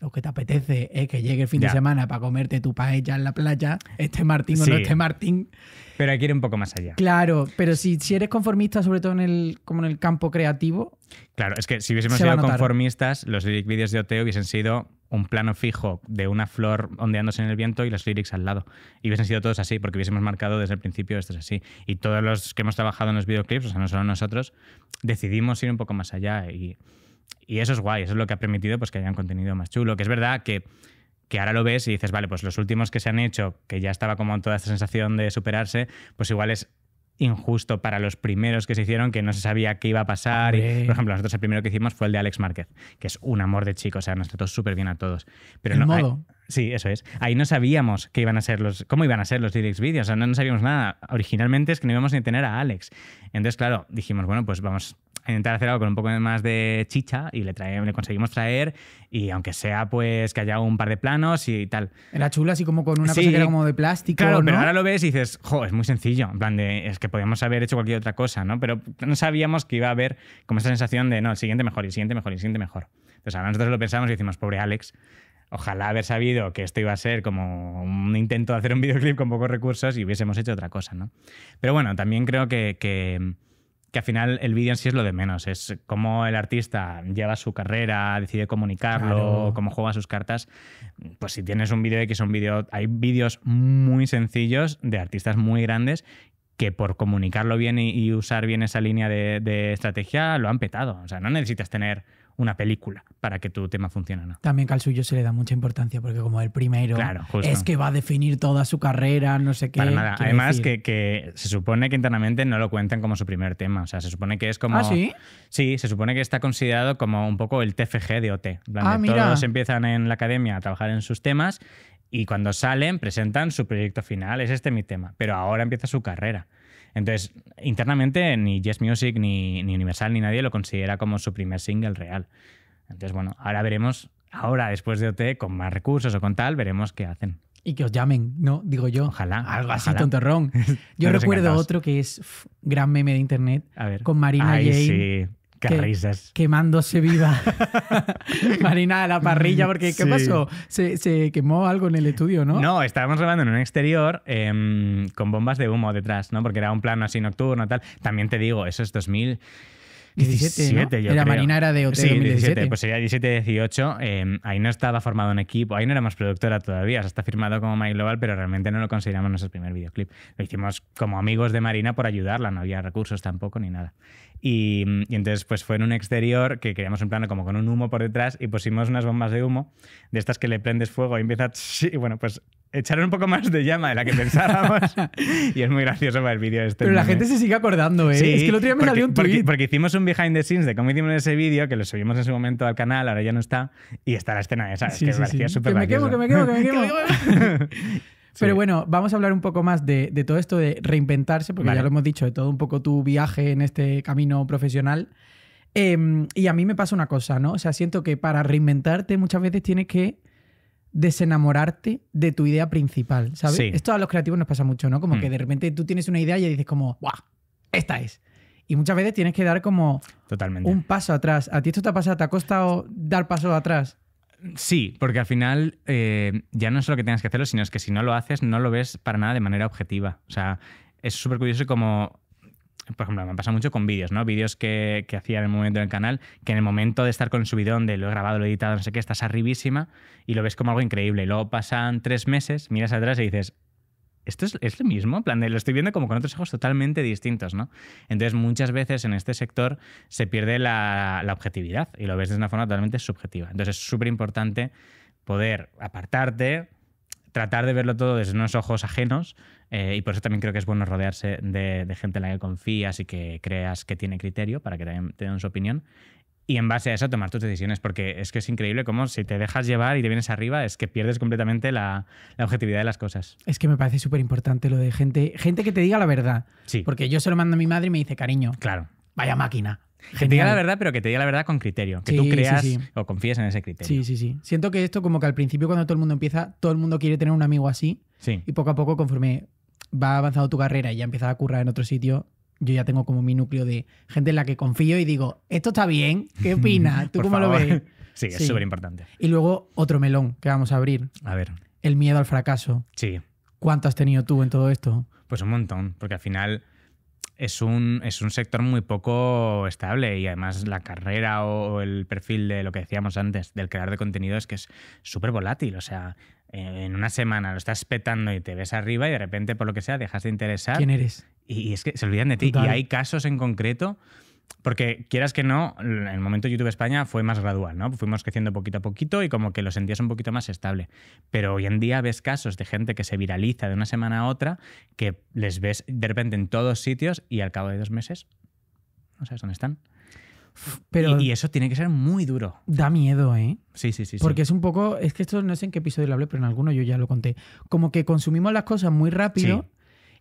lo que te apetece es que llegue el fin de semana para comerte tu paella en la playa, este Martín o no este Martín. Pero hay que ir un poco más allá. Claro, pero si, si eres conformista, sobre todo en el, como en el campo creativo. Claro, es que si hubiésemos sido conformistas, los videos de Oteo hubiesen sido un plano fijo de una flor ondeándose en el viento y los lyrics al lado. Y hubiesen sido todos así, porque hubiésemos marcado desde el principio esto es así. Y todos los que hemos trabajado en los videoclips, o sea, no solo nosotros, decidimos ir un poco más allá. Y, eso es guay, eso es lo que ha permitido pues, que hayan contenido más chulo. Que es verdad que, que ahora lo ves y dices, vale, pues los últimos que se han hecho, que ya estaba como toda esta sensación de superarse, pues igual es injusto para los primeros que se hicieron, que no se sabía qué iba a pasar. por ejemplo, nosotros el primero que hicimos fue el de Alex Márquez, que es un amor de chico, o sea, nos trató súper bien a todos. Pero no, modo? Sí, eso es. Ahí no sabíamos iban a ser los, cómo iban a ser los direct videos. O sea, no, sabíamos nada. Originalmente es que no íbamos ni a tener a Alex. Entonces, claro, dijimos, bueno, pues vamos a intentar hacer algo con un poco más de chicha y le, le conseguimos traer. Y aunque sea, pues que haya un par de planos y tal. Era chula, así como con una cosa que como de plástico. Claro, pero ahora lo ves y dices, jo, es muy sencillo. En plan, es que podíamos haber hecho cualquier otra cosa, ¿no? Pero no sabíamos que iba a haber como esa sensación de, no, el siguiente mejor y el siguiente mejor y el siguiente mejor. Entonces, ahora nosotros lo pensamos y decimos, pobre Alex, Ojalá haber sabido que esto iba a ser como un intento de hacer un videoclip con pocos recursos y hubiésemos hecho otra cosa, ¿no? Pero bueno, también creo que, que, al final el vídeo en sí es lo de menos. Es cómo el artista lleva su carrera, decide comunicarlo, cómo juega sus cartas. Pues si tienes un vídeo X, un vídeo. Hay vídeos muy sencillos de artistas muy grandes que por comunicarlo bien y, usar bien esa línea de, de, estrategia lo han petado. O sea, no necesitas tener una película para que tu tema funcione. También que al suyo se le da mucha importancia porque como el primero es que va a definir toda su carrera, no sé qué. nada. Además que, que, se supone que internamente no lo cuentan como su primer tema, o sea, se supone que es como... ¿Ah, sí? se supone que está considerado como un poco el TFG de OT. Ah, todos empiezan en la academia a trabajar en sus temas y cuando salen presentan su proyecto final, es este mi tema, pero ahora empieza su carrera. Entonces, internamente ni Jazz Music, ni, Universal, ni nadie lo considera como su primer single real. Entonces, bueno, ahora veremos, ahora después de OT, con más recursos o con tal, veremos qué hacen. Y que os llamen, ¿no? Digo yo. Ojalá. Algo ojalá. así, tontorrón. Yo recuerdo otro que es gran meme de internet. A ver. Con Marina Jane. Sí risas. Quemándose viva. Marina a la parrilla, porque ¿qué pasó? Se, quemó algo en el estudio, ¿no? No, estábamos grabando en un exterior em, con bombas de humo detrás, ¿no? Porque era un plano así nocturno, tal. También te digo, eso es 2000. Marina era de octubre sí, 2017. pues sería 17, 18. Em, ahí no estaba formado un equipo, ahí no éramos productora todavía. se está firmado como My Global, pero realmente no lo consideramos nuestro primer videoclip. Lo hicimos como amigos de Marina por ayudarla, no había recursos tampoco ni nada. Y, entonces pues fue en un exterior que queríamos un plano como con un humo por detrás y pusimos unas bombas de humo, de estas que le prendes fuego y empieza... bueno, pues echaron un poco más de llama de la que pensábamos. y es muy gracioso para el vídeo este. Pero la gente se sigue acordando, ¿eh? es que el otro día me porque, salió un tweet. Porque, hicimos un behind the scenes de cómo hicimos ese vídeo, que lo subimos en su momento al canal, ahora ya no está, y está la escena esa. es que me Que me quemo, que me quemo, que me quemo. Pero bueno, vamos a hablar un poco más de, todo esto de reinventarse, porque ya lo hemos dicho, de todo un poco tu viaje en este camino profesional. Em, y a mí me pasa una cosa, ¿no? O sea, siento que para reinventarte muchas veces tienes que desenamorarte de tu idea principal, ¿sabes? Esto a los creativos nos pasa mucho, ¿no? Como hmm. que de repente tú tienes una idea y dices como, ¡guau! Esta es. Y muchas veces tienes que dar como Totalmente. un paso atrás. ¿A ti esto te ha pasado? ¿Te ha costado dar paso atrás? Sí, porque al final eh, ya no es lo que tengas que hacerlo, sino es que si no lo haces, no lo ves para nada de manera objetiva. O sea, es súper curioso como por ejemplo, me pasa mucho con vídeos, ¿no? Vídeos que, que, hacía en el momento del canal, que en el momento de estar con el subidón, de lo he grabado, lo he editado, no sé qué, estás arribísima y lo ves como algo increíble. Y luego pasan tres meses, miras atrás y dices, esto es, lo mismo, plan, eh, lo estoy viendo como con otros ojos totalmente distintos, ¿no? Entonces, muchas veces en este sector se pierde la, objetividad y lo ves de una forma totalmente subjetiva. Entonces, es súper importante poder apartarte, tratar de verlo todo desde unos ojos ajenos eh, y por eso también creo que es bueno rodearse de, gente en la que confías y que creas que tiene criterio para que también te den su opinión y en base a eso tomar tus decisiones, porque es que es increíble cómo si te dejas llevar y te vienes arriba es que pierdes completamente la, objetividad de las cosas. Es que me parece súper importante lo de gente, gente que te diga la verdad. Sí. Porque yo se lo mando a mi madre y me dice, cariño, claro. vaya máquina. Que te diga la verdad, pero que te diga la verdad con criterio. Que tú creas o confíes en ese criterio. Sí, sí, sí. Siento que esto como que al principio cuando todo el mundo empieza, todo el mundo quiere tener un amigo así. Sí. Y poco a poco, conforme va avanzando tu carrera y ya empiezas a currar en otro sitio, yo ya tengo como mi núcleo de gente en la que confío y digo, esto está bien, ¿qué opinas? ¿Tú cómo lo ves? Sí, es súper importante. Y luego otro melón que vamos a abrir. A ver. El miedo al fracaso. Sí. ¿Cuánto has tenido tú en todo esto? Pues un montón, porque al final es un, es un sector muy poco estable y además la carrera o, el perfil de lo que decíamos antes, del creador de contenido, es que es súper volátil. O sea, en una semana lo estás petando y te ves arriba y de repente, por lo que sea, dejas de interesar. ¿Quién eres? y es que se olvidan de ti. Y hay casos en concreto, porque quieras que no, el momento YouTube España fue más gradual, ¿no? Fuimos creciendo poquito a poquito y como que lo sentías un poquito más estable. Pero hoy en día ves casos de gente que se viraliza de una semana a otra, que les ves de repente en todos sitios y al cabo de dos meses no sabes dónde están. Pero y, eso tiene que ser muy duro. Da miedo, ¿eh? Sí, sí, sí. Porque es un poco, es que esto no sé en qué episodio lo hablé, pero en alguno yo ya lo conté. Como que consumimos las cosas muy rápido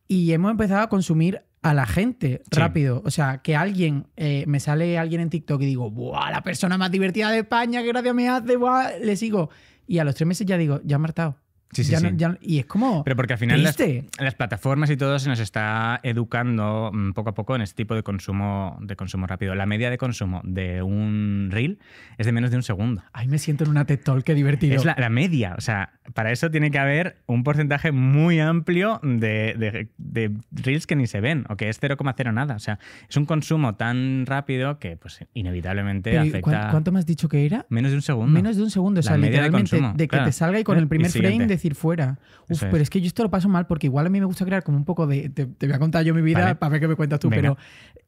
y hemos empezado a consumir a la gente rápido. O sea, que alguien, eh, me sale alguien en TikTok y digo, ¡buah! La persona más divertida de España, qué gracia me hace, ¡buah! Le sigo. Y a los tres meses ya digo, ya he hartado y es como. Pero porque al final las, las, plataformas y todo se nos está educando mm, poco a poco en este tipo de consumo, de consumo rápido. La media de consumo de un reel es de menos de un segundo. Ay, me siento en una TED que divertido. Es la, media. O sea, para eso tiene que haber un porcentaje muy amplio de, reels que ni se ven o que es 0,0 nada. O sea, es un consumo tan rápido que, pues, inevitablemente afecta. ¿Cuánto me has dicho que era? Menos de un segundo. Menos de un segundo. O sea, literalmente de, consumo, de, que te salga y con el eh, primer frame fuera. Uf, pero es que yo esto lo paso mal porque igual a mí me gusta crear como un poco de. Te, voy a contar yo mi vida para ver qué me cuentas tú, pero.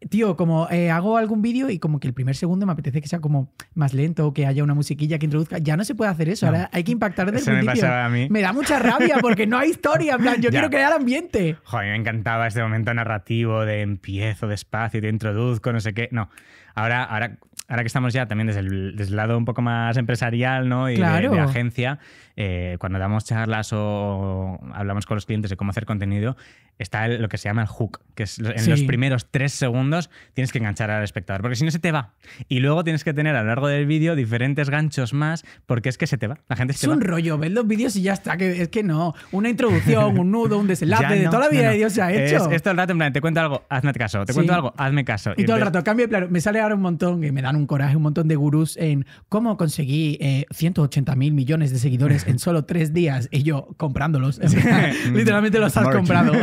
Tío, como eh, hago algún vídeo y como que el primer segundo me apetece que sea como más lento, o que haya una musiquilla que introduzca. Ya no se puede hacer eso, ahora hay que impactar desde el principio. Me, da mucha rabia porque no hay historia, en plan, yo quiero crear ambiente. Joder, me encantaba este momento narrativo de empiezo despacio y te introduzco, no sé qué. No. Ahora, ahora ahora que estamos ya también desde el, lado un poco más empresarial ¿no? y de, agencia, eh, cuando damos charlas o hablamos con los clientes de cómo hacer contenido, está lo que se llama el hook, que es en los primeros tres segundos tienes que enganchar al espectador, porque si no se te va. Y luego tienes que tener a lo largo del vídeo diferentes ganchos más, porque es que se te va. La gente se es un rollo, ves los vídeos y ya está, que es que no. Una introducción, un nudo, un desenlace, de toda la vida de Dios se ha hecho. Es, todo el rato, en plan, te cuento algo, hazme caso, te cuento algo, hazme caso. Y, todo el rato, cambio de plano. Me sale ahora un montón, y me dan un coraje, un montón de gurús en cómo conseguí eh, 180 mil millones de seguidores en solo tres días y yo comprándolos. Literalmente los has comprado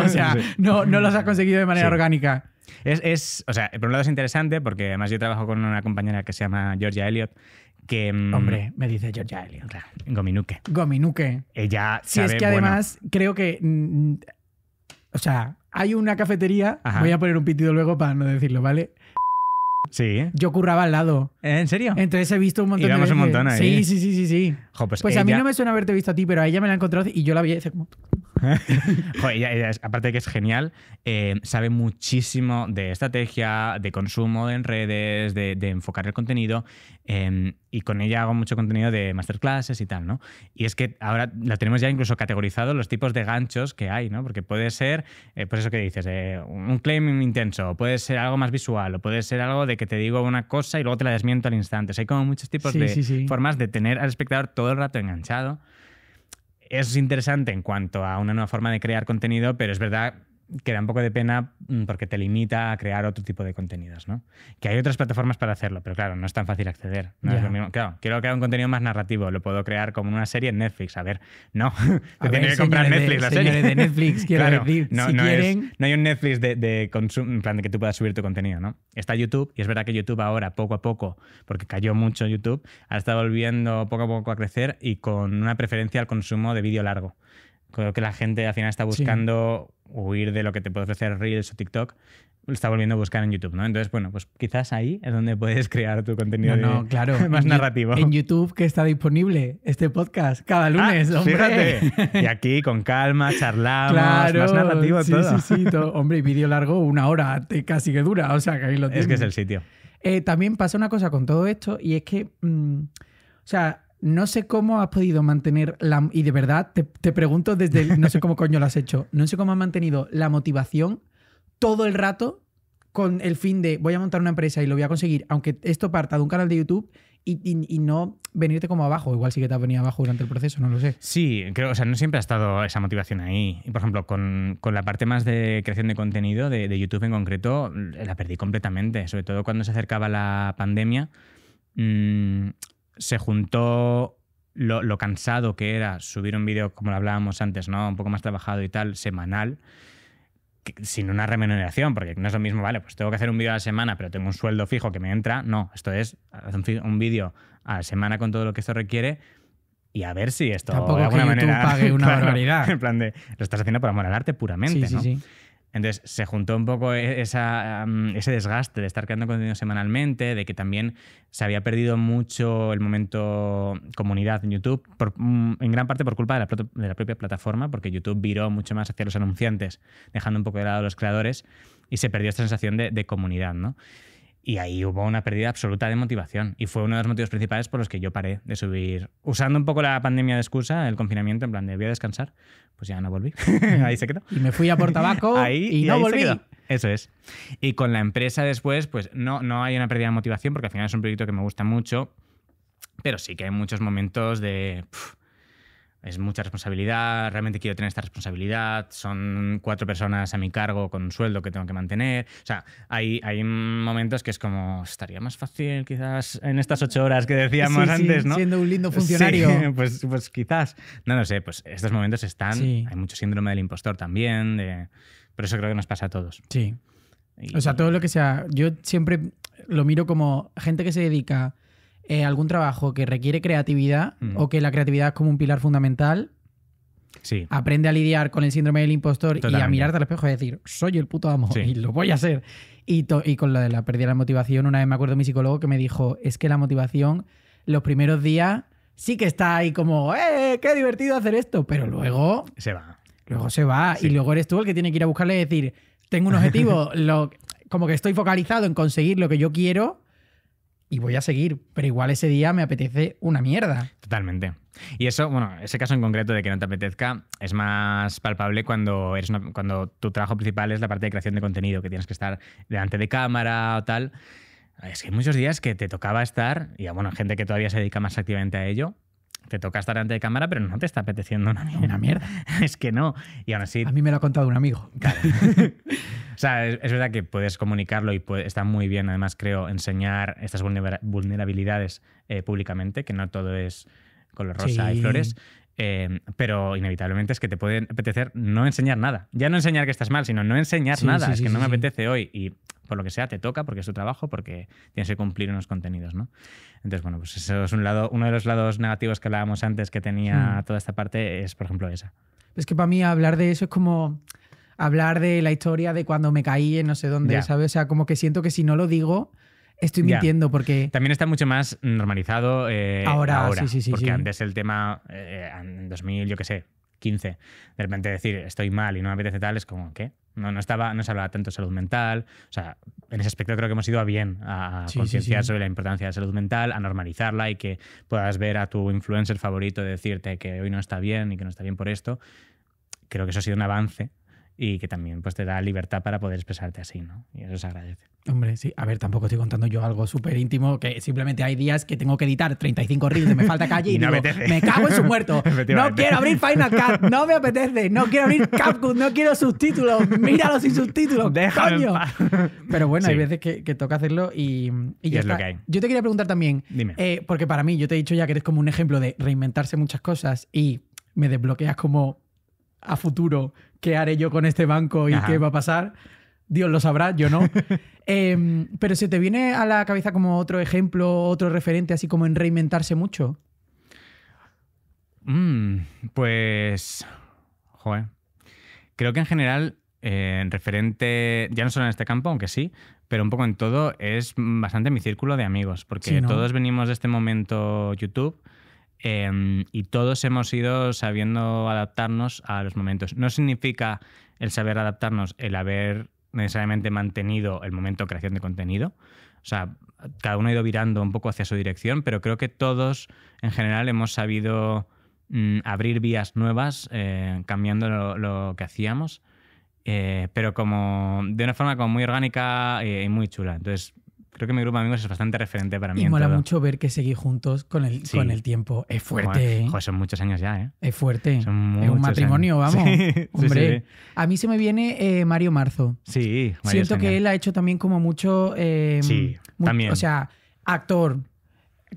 no, no los has conseguido de manera orgánica. Es, es, o sea, por un lado es interesante porque además yo trabajo con una compañera que se llama Georgia Elliot. Que, mm, Hombre, me dice Georgia Elliot. Gominuke. Gominuque. Ella Si es que además creo que. Mm, mm, o sea, hay una cafetería. Voy a poner un pitido luego para no decirlo, ¿vale? Sí. Yo curraba al lado. ¿Eh, ¿En serio? Entonces he visto un montón Sí, sí, sí, sí. Pues, pues, a mí no me suena haberte visto a ti, pero a ella me la he encontrado y yo la vi y aparte de que es genial, eh, sabe muchísimo de estrategia, de consumo en redes, de, enfocar el contenido. Em, y con ella hago mucho contenido de masterclasses y tal, ¿no? Y es que ahora la tenemos ya incluso categorizado los tipos de ganchos que hay, ¿no? Porque puede ser, eh, por pues eso que dices, eh, un claim intenso, puede ser algo más visual, o puede ser algo de que te digo una cosa y luego te la desmiento al instante. hay como muchos tipos de formas de tener al espectador todo el rato enganchado es interesante en cuanto a una nueva forma de crear contenido, pero es verdad que da un poco de pena mm, porque te limita a crear otro tipo de contenidos, ¿no? Que hay otras plataformas para hacerlo, pero claro, no es tan fácil acceder. Claro, quiero crear un contenido más narrativo, lo puedo crear como una serie en Netflix. A ver, no, te tiene que comprar Netflix la serie. Netflix, no, hay un Netflix de, de en plan de que tú puedas subir tu contenido, ¿no? Está YouTube, y es verdad que YouTube ahora, poco a poco, porque cayó mucho YouTube, ha estado volviendo poco a poco a crecer y con una preferencia al consumo de vídeo largo. Creo que la gente al final está buscando huir de lo que te puede ofrecer Reels o TikTok, está volviendo a buscar en YouTube, ¿no? Entonces, bueno, pues quizás ahí es donde puedes crear tu contenido más narrativo. En YouTube que está disponible este podcast cada ah, lunes, Y aquí con calma, charlamos, más narrativo sí, todo. Sí, sí, sí. Hombre, y vídeo largo, una hora te casi que dura, o sea que ahí lo tienes. Es que es el sitio. Eh, también pasa una cosa con todo esto y es que, mm, o sea, no sé cómo has podido mantener la... Y de verdad, te, pregunto desde... no sé cómo coño lo has hecho. No sé cómo has mantenido la motivación todo el rato con el fin de voy a montar una empresa y lo voy a conseguir, aunque esto parta de un canal de YouTube y, no venirte como abajo. Igual sí que te has venido abajo durante el proceso, no lo sé. Sí, creo, o sea, no siempre ha estado esa motivación ahí. Y por ejemplo, con, la parte más de creación de contenido, de, YouTube en concreto, la perdí completamente, sobre todo cuando se acercaba la pandemia. Mm, se juntó lo, cansado que era subir un vídeo, como lo hablábamos antes, ¿no? Un poco más trabajado y tal, semanal, sin una remuneración, porque no es lo mismo, vale, pues tengo que hacer un vídeo a la semana, pero tengo un sueldo fijo que me entra. No, esto es hacer un vídeo a la semana con todo lo que esto requiere y a ver si esto de alguna manera pague una barbaridad. En plan de, lo estás haciendo por amor al arte puramente, sí, Sí, sí. Entonces se juntó un poco e-, ese desgaste de estar creando contenido semanalmente, de que también se había perdido mucho el momento comunidad en YouTube, mm, en gran parte por culpa de la, propia plataforma, porque YouTube viró mucho más hacia los anunciantes, dejando un poco de lado a los creadores, y se perdió esta sensación de, de comunidad, ¿no? Y ahí hubo una pérdida absoluta de motivación. Y fue uno de los motivos principales por los que yo paré de subir. Usando un poco la pandemia de excusa, el confinamiento, en plan de voy a descansar, pues ya no volví. ahí se quedó. Y me fui a por ahí, y, no volví. Eso es. Y con la empresa después, pues no, no hay una pérdida de motivación porque al final es un proyecto que me gusta mucho. Pero sí que hay muchos momentos de es mucha responsabilidad, realmente quiero tener esta responsabilidad, son cuatro personas a mi cargo con un sueldo que tengo que mantener. O sea, hay, hay momentos que es como, estaría más fácil quizás en estas ocho horas que decíamos antes, ¿no? Siendo un lindo funcionario. pues, pues quizás, no lo no sé, pues estos momentos están, hay mucho síndrome del impostor también, pero eso creo que nos pasa a todos. Sí. o sea, todo lo que sea, yo siempre lo miro como gente que se dedica eh, algún trabajo que requiere creatividad o que la creatividad es como un pilar fundamental, aprende a lidiar con el síndrome del impostor y a mirarte al espejo y decir, soy el puto amo y lo voy a hacer. Y, y con lo de la pérdida de la motivación, una vez me acuerdo de mi psicólogo que me dijo, es que la motivación los primeros días sí que está ahí como, ¡eh, qué divertido hacer esto! Pero luego... Se va. Luego se va y luego eres tú el que tiene que ir a buscarle y decir, tengo un objetivo, como que estoy focalizado en conseguir lo que yo quiero y voy a seguir, pero igual ese día me apetece una mierda. Totalmente. Y eso, bueno, ese caso en concreto de que no te apetezca es más palpable cuando, eres cuando tu trabajo principal es la parte de creación de contenido, que tienes que estar delante de cámara o tal. Es que hay muchos días que te tocaba estar, y bueno, gente que todavía se dedica más activamente a ello, te toca estar ante de cámara, pero no te está apeteciendo una, mierda. es que no. Y aún así. A mí me lo ha contado un amigo. Claro. o sea, es, verdad que puedes comunicarlo y está muy bien, además, creo, enseñar estas vulnerabilidades eh, públicamente, que no todo es color rosa y flores. Em, pero inevitablemente es que te puede apetecer no enseñar nada. Ya no enseñar que estás mal, sino no enseñar nada. es que no me apetece hoy. Y por lo que sea, te toca porque es tu trabajo, porque tienes que cumplir unos contenidos, ¿no? Entonces, bueno, pues eso es un lado, uno de los lados negativos que hablábamos antes que tenía hmm. toda esta parte, es por ejemplo esa. Es que para mí hablar de eso es como hablar de la historia de cuando me caí en no sé dónde, ¿sabes? O sea, como que siento que si no lo digo, Estoy mintiendo porque. También está mucho más normalizado eh, ahora, ahora, sí, sí, Porque antes el tema, eh, en 2000, yo qué sé, 15, de repente decir estoy mal y no me apetece tal, es como, ¿qué? No, no, estaba, no se hablaba tanto de salud mental. O sea, en ese aspecto creo que hemos ido a bien a concienciar sobre la importancia de la salud mental, a normalizarla y que puedas ver a tu influencer favorito decirte que hoy no está bien y que no está bien por esto. Creo que eso ha sido un avance y que también pues, te da libertad para poder expresarte así, ¿no? Y eso se agradece. Hombre, sí. A ver, tampoco estoy contando yo algo súper íntimo, que simplemente hay días que tengo que editar 35 reels y me falta calle y, me cago en su muerto. no quiero abrir Final Cut, no me apetece. No quiero abrir Capcom, no quiero subtítulos. Míralo sin subtítulos, coño. Pero bueno, hay veces que, toca hacerlo y, Yo te quería preguntar también, eh, porque para mí, yo te he dicho ya que eres como un ejemplo de reinventarse muchas cosas y me desbloqueas como a futuro qué haré yo con este banco y qué va a pasar. Dios lo sabrá, yo no. Em, pero si te viene a la cabeza como otro ejemplo, otro referente, así como en reinventarse mucho? Mm, pues. Joder. Creo que en general, eh, en referente, ya no solo en este campo, aunque sí, pero un poco en todo, es bastante mi círculo de amigos, porque todos venimos de este momento YouTube Em, y todos hemos ido sabiendo adaptarnos a los momentos. No significa el saber adaptarnos, el haber necesariamente mantenido el momento creación de contenido. O sea, cada uno ha ido virando un poco hacia su dirección, pero creo que todos en general hemos sabido mm, abrir vías nuevas, eh, cambiando lo, que hacíamos, eh, pero como de una forma como muy orgánica eh, y muy chula. Entonces, creo que mi grupo de amigos es bastante referente para mí. Y mola mucho ver que seguís juntos con el, con el tiempo. Es fuerte. ¿eh? Joder, son muchos años ya, ¿eh? Es fuerte. es un matrimonio, vamos. Hombre. a mí se me viene eh, Mario Marzo. Sí, Mario Siento que él ha hecho también como mucho. Eh, sí, también. O sea, actor,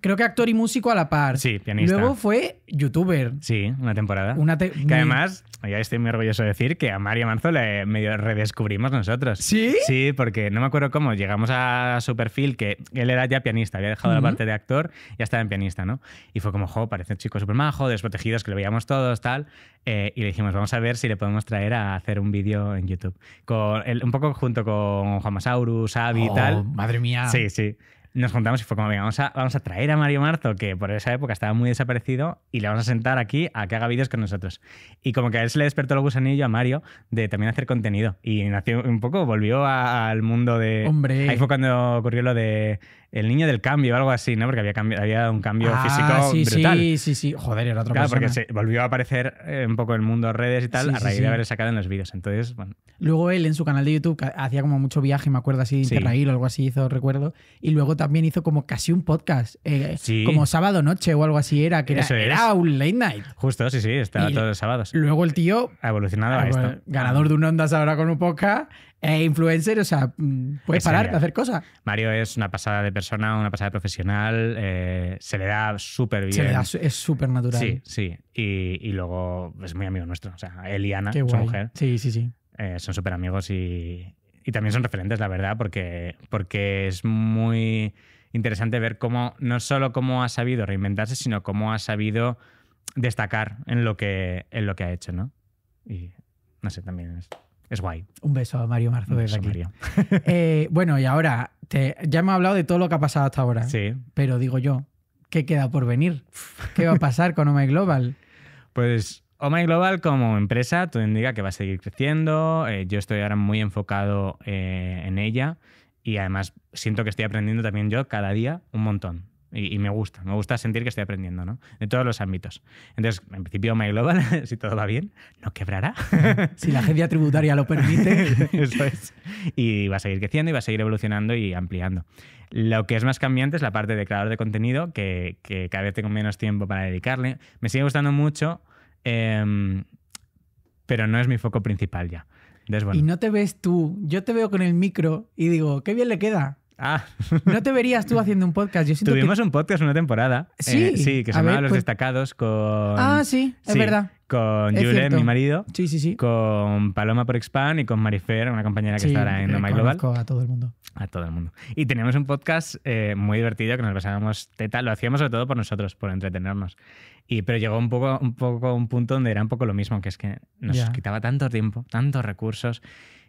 Creo que actor y músico a la par. Sí, pianista. Luego fue youtuber. Sí, una temporada. Una que además, ya estoy muy orgulloso de decir que a Mario Manzo le medio redescubrimos nosotros. ¿Sí? Sí, porque no me acuerdo cómo. Llegamos a su perfil, que él era ya pianista, había dejado la parte de actor, ya estaba en pianista, ¿no? Y fue como, jo, parece un chico súper majo, desprotegidos, que lo veíamos todos, tal. Eh, y le dijimos, vamos a ver si le podemos traer a hacer un vídeo en YouTube. Con un poco junto con Juan Masaurus, Avi y tal. Oh, madre mía. Sí, sí nos juntamos y fue como, venga, vamos a, vamos a traer a Mario Marzo, que por esa época estaba muy desaparecido, y le vamos a sentar aquí a que haga vídeos con nosotros. Y como que a él se le despertó el gusanillo a Mario de también hacer contenido. Y nació un poco, volvió al mundo de... Hombre. Ahí fue cuando ocurrió lo de el niño del cambio o algo así, ¿no? Porque había, había un cambio ah, físico sí, brutal. Sí, sí, sí. Joder, era otra claro, porque se volvió a aparecer eh, un poco el mundo redes y tal a raíz de haber sacado en los vídeos. Entonces, bueno. Luego él en su canal de YouTube hacía como mucho viaje, me acuerdo así, Interrail o algo así hizo, recuerdo. Y luego también hizo como casi un podcast, eh, como sábado noche o algo así era, que era, un late night. Justo, sí, sí, estaba todos los sábados. Luego el tío... Ha evolucionado a ah, esto. Ganador de un Ondas ahora con un podcast e eh, influencer, o sea, mm, puedes parar hacer cosas. Mario es una pasada de persona, una pasada de profesional, eh, se le da súper bien. Se le da, es súper natural. Sí, sí. Y, luego es muy amigo nuestro, o sea, Eliana, su mujer. Sí, sí, sí. son súper amigos y, y también son referentes, la verdad, porque, porque es muy interesante ver cómo, no solo cómo ha sabido reinventarse, sino cómo ha sabido destacar en lo que, en lo que ha hecho, ¿no? Y no sé, también es, es guay. Un beso a Mario Marzo desde aquí. Eh, bueno, y ahora, te, ya hemos hablado de todo lo que ha pasado hasta ahora. Sí. Pero digo yo, ¿qué queda por venir? ¿Qué va a pasar con Omega Global? Pues Global como empresa, todo indica que va a seguir creciendo. Eh, yo estoy ahora muy enfocado eh, en ella y además siento que estoy aprendiendo también yo cada día un montón. Y, me gusta, me gusta sentir que estoy aprendiendo, ¿no? De todos los ámbitos. Entonces, en principio, My Global, si todo va bien, no quebrará. si la agencia tributaria lo permite. Eso es. Y va a seguir creciendo y va a seguir evolucionando y ampliando. Lo que es más cambiante es la parte de creador de contenido, que cada vez tengo menos tiempo para dedicarle. Me sigue gustando mucho Em, pero no es mi foco principal ya. Y no te ves tú, yo te veo con el micro y digo, qué bien le queda. Ah. No te verías tú haciendo un podcast. Yo siento Tuvimos un podcast una temporada. Eh, sí. que se llamaba Los pues- Destacados con. Ah, sí, es verdad. Con mi marido. Sí, sí, sí. Con Paloma por Expan y con Marifer, una compañera que está ahora en eh, My Global. A todo el mundo. A todo el mundo. Y teníamos un podcast eh, muy divertido que nos pasábamos teta. Lo hacíamos sobre todo por nosotros, por entretenernos. Y, pero llegó un poco, un poco un punto donde era un poco lo mismo, que es que nos quitaba tanto tiempo, tantos recursos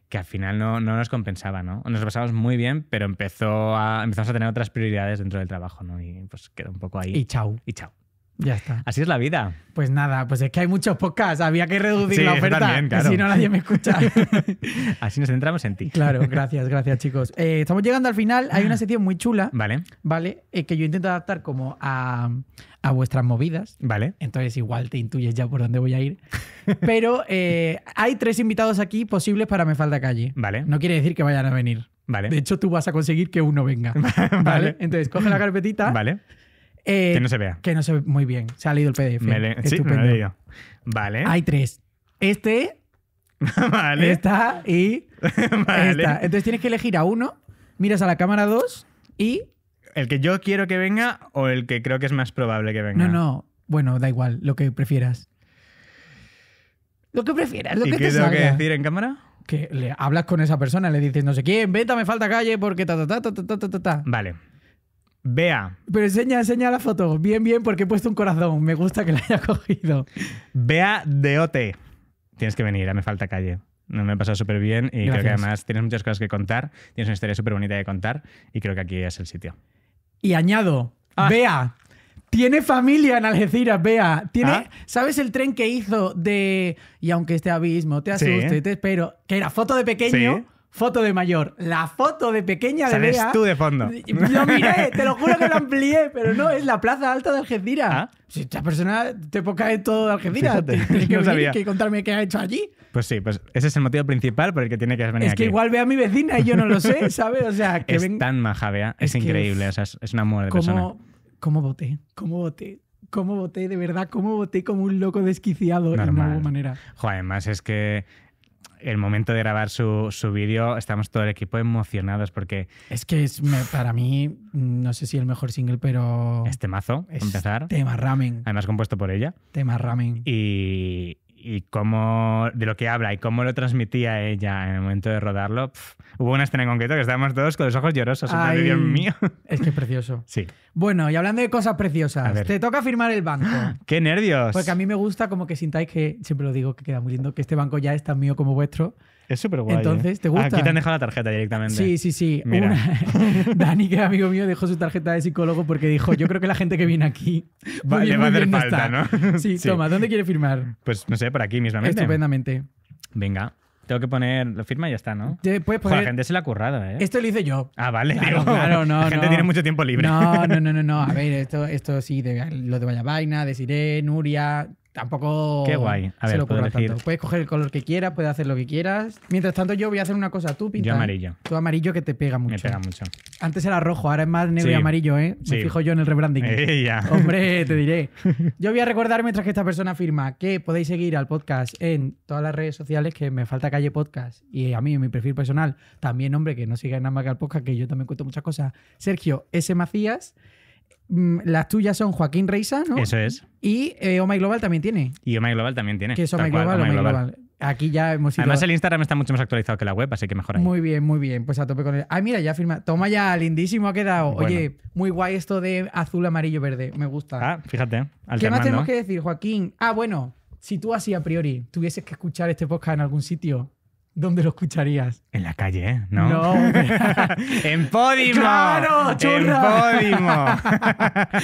que al final no, nos compensaba, ¿no? Nos lo pasamos muy bien, pero empezó a, empezamos a tener otras prioridades dentro del trabajo, ¿no? Y pues quedó un poco ahí. Y chao. Y chao. Ya está. Así es la vida. Pues nada, pues es que hay muchos podcasts, había que reducir la oferta, si no nadie me escucha. Así nos centramos en ti. Claro, gracias, gracias chicos. Eh, estamos llegando al final, hay una sección muy chula, vale, vale, eh, que yo intento adaptar como a, a, vuestras movidas, vale. Entonces igual te intuyes ya por dónde voy a ir, pero eh, hay tres invitados aquí posibles para me falta calle, vale. No quiere decir que vayan a venir. Vale. De hecho, tú vas a conseguir que uno venga. ¿Vale? Entonces, coge la carpetita. Vale eh, que no se vea. Que no se ve muy bien. Se ha leído el PDF. Vale. Hay tres. Este, vale. esta y vale. Entonces tienes que elegir a uno, miras a la cámara dos y... ¿El que yo quiero que venga o el que creo que es más probable que venga? No, no. Bueno, da igual, lo que prefieras. Lo que prefieras, lo que qué te tengo que decir en cámara? Que le hablas con esa persona, le dices no sé quién, vete, me falta calle porque ta ta ta ta ta ta. Vale. Vea. Pero enseña, enseña la foto. Bien, bien, porque he puesto un corazón. Me gusta que la haya cogido. Vea Deote. Tienes que venir, me falta calle. Me he pasado súper bien y creo que además tienes muchas cosas que contar. Tienes una historia súper bonita de contar y creo que aquí es el sitio. Y añado, vea, ah. tiene familia en Algeciras, vea. Tiene, ah. ¿Sabes el tren que hizo de. Y aunque este abismo te asuste, te espero. Que era foto de pequeño foto de mayor, la foto de pequeña de Bea. tú de fondo. Lo miré, te lo juro que lo amplié, pero no, es la plaza alta de Algeciras. Ah. esta persona te poca de todo de Algeciras, tienes que, contarme qué ha hecho allí. Pues sí, pues ese es el motivo principal por el que tiene que venir Es que igual ve a mi vecina y yo no lo sé, ¿sabes? O sea, que Es tan maja, Es, increíble, es una amor de ¿Cómo, persona. ¿Cómo voté? ¿Cómo voté? cómo voté, de verdad, cómo voté como un loco desquiciado de alguna manera. Joder, además es que el momento de grabar su, vídeo, estamos todo el equipo emocionados porque... Es que es, para mí, no sé si el mejor single, pero... Este mazo, es empezar. Tema Ramen. Además compuesto por ella. Tema Ramen. Y, y cómo, de lo que habla y cómo lo transmitía ella en el momento de rodarlo. hubo una escena en concreto que estábamos todos con los ojos llorosos. Ay, Dios mío. Es que es precioso. Sí. Bueno, y hablando de cosas preciosas, te toca firmar el banco. ¡Qué nervios! Porque a mí me gusta como que sintáis que, siempre lo digo, que queda muy lindo, que este banco ya es tan mío como vuestro. Es súper guay. ¿eh? Entonces, ¿te gusta? Aquí te han dejado la tarjeta directamente. Sí, sí, sí. Mira. Dani, que es amigo mío, dejó su tarjeta de psicólogo porque dijo, yo creo que la gente que viene aquí va, bien, le va a hacer falta, ¿no? Sí, toma, ¿dónde quiere firmar? Pues no sé, por aquí mismamente. Estupendamente. Venga. Tengo que poner Lo firma y ya está, ¿no? Puedes poner... la gente se la ha currado, ¿eh? Esto lo hice yo. Ah, vale. Claro, digo, claro no. La gente tiene mucho tiempo libre. No, no, no, no. no. A ver, esto, esto sí, lo de Vaina, de Siré, Nuria, tampoco Qué guay. A ver, se lo Puedes coger el color que quieras, puedes hacer lo que quieras. Mientras tanto, yo voy a hacer una cosa. Tú pinta. Yo amarillo. Tú amarillo que te pega mucho. Me pega mucho. Antes era rojo, ahora es más negro y amarillo, ¿eh? Me fijo yo en el rebranding. Hombre, te diré. Yo voy a recordar mientras que esta persona firma que podéis seguir al podcast en todas las redes sociales, que me falta calle podcast. Y a mí, en mi perfil personal, también, hombre, que no sigáis nada más que al podcast, que yo también cuento muchas cosas. Sergio S. Macías. Mm, las tuyas son Joaquín Reisa, ¿no? Eso es. Y eh, Omai Global también tiene. Y Omai Global también tiene. Que es Global, Global. Aquí ya hemos ido... Además, el Instagram está mucho más actualizado que la web, así que mejor Muy bien, muy bien. Pues a tope con él. Ah, mira, ya firma. Toma ya, lindísimo ha quedado. Oye, muy guay esto de azul, amarillo, verde. Me gusta. Ah, fíjate. ¿Qué más tenemos que decir, Joaquín? Ah, bueno, si tú así a priori tuvieses que escuchar este podcast en algún sitio, ¿Dónde lo escucharías? En la calle, ¿eh? No. en Podimo. Claro, churra. En Podimo.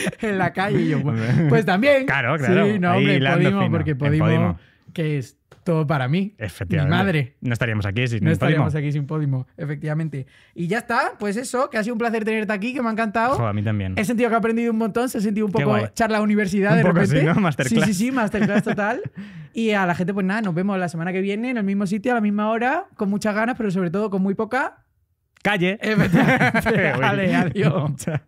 en la calle yo. Pues. pues también. Claro, claro. Sí, no, hombre, Podimo, porque Podimo, Podimo, que es todo para mí. Efectivamente. Mi madre. No estaríamos aquí sin No estaríamos aquí sin Podimo, efectivamente. Y ya está, pues eso, que ha sido un placer tenerte aquí, que me ha encantado. a mí también. He sentido que he aprendido un montón, se ha sentido un poco charla universidad de repente. Sí, sí, sí, masterclass total. y a la gente, pues nada, nos vemos la semana que viene en el mismo sitio, a la misma hora, con muchas ganas, pero sobre todo con muy poca. ¡Calle! vale, adiós.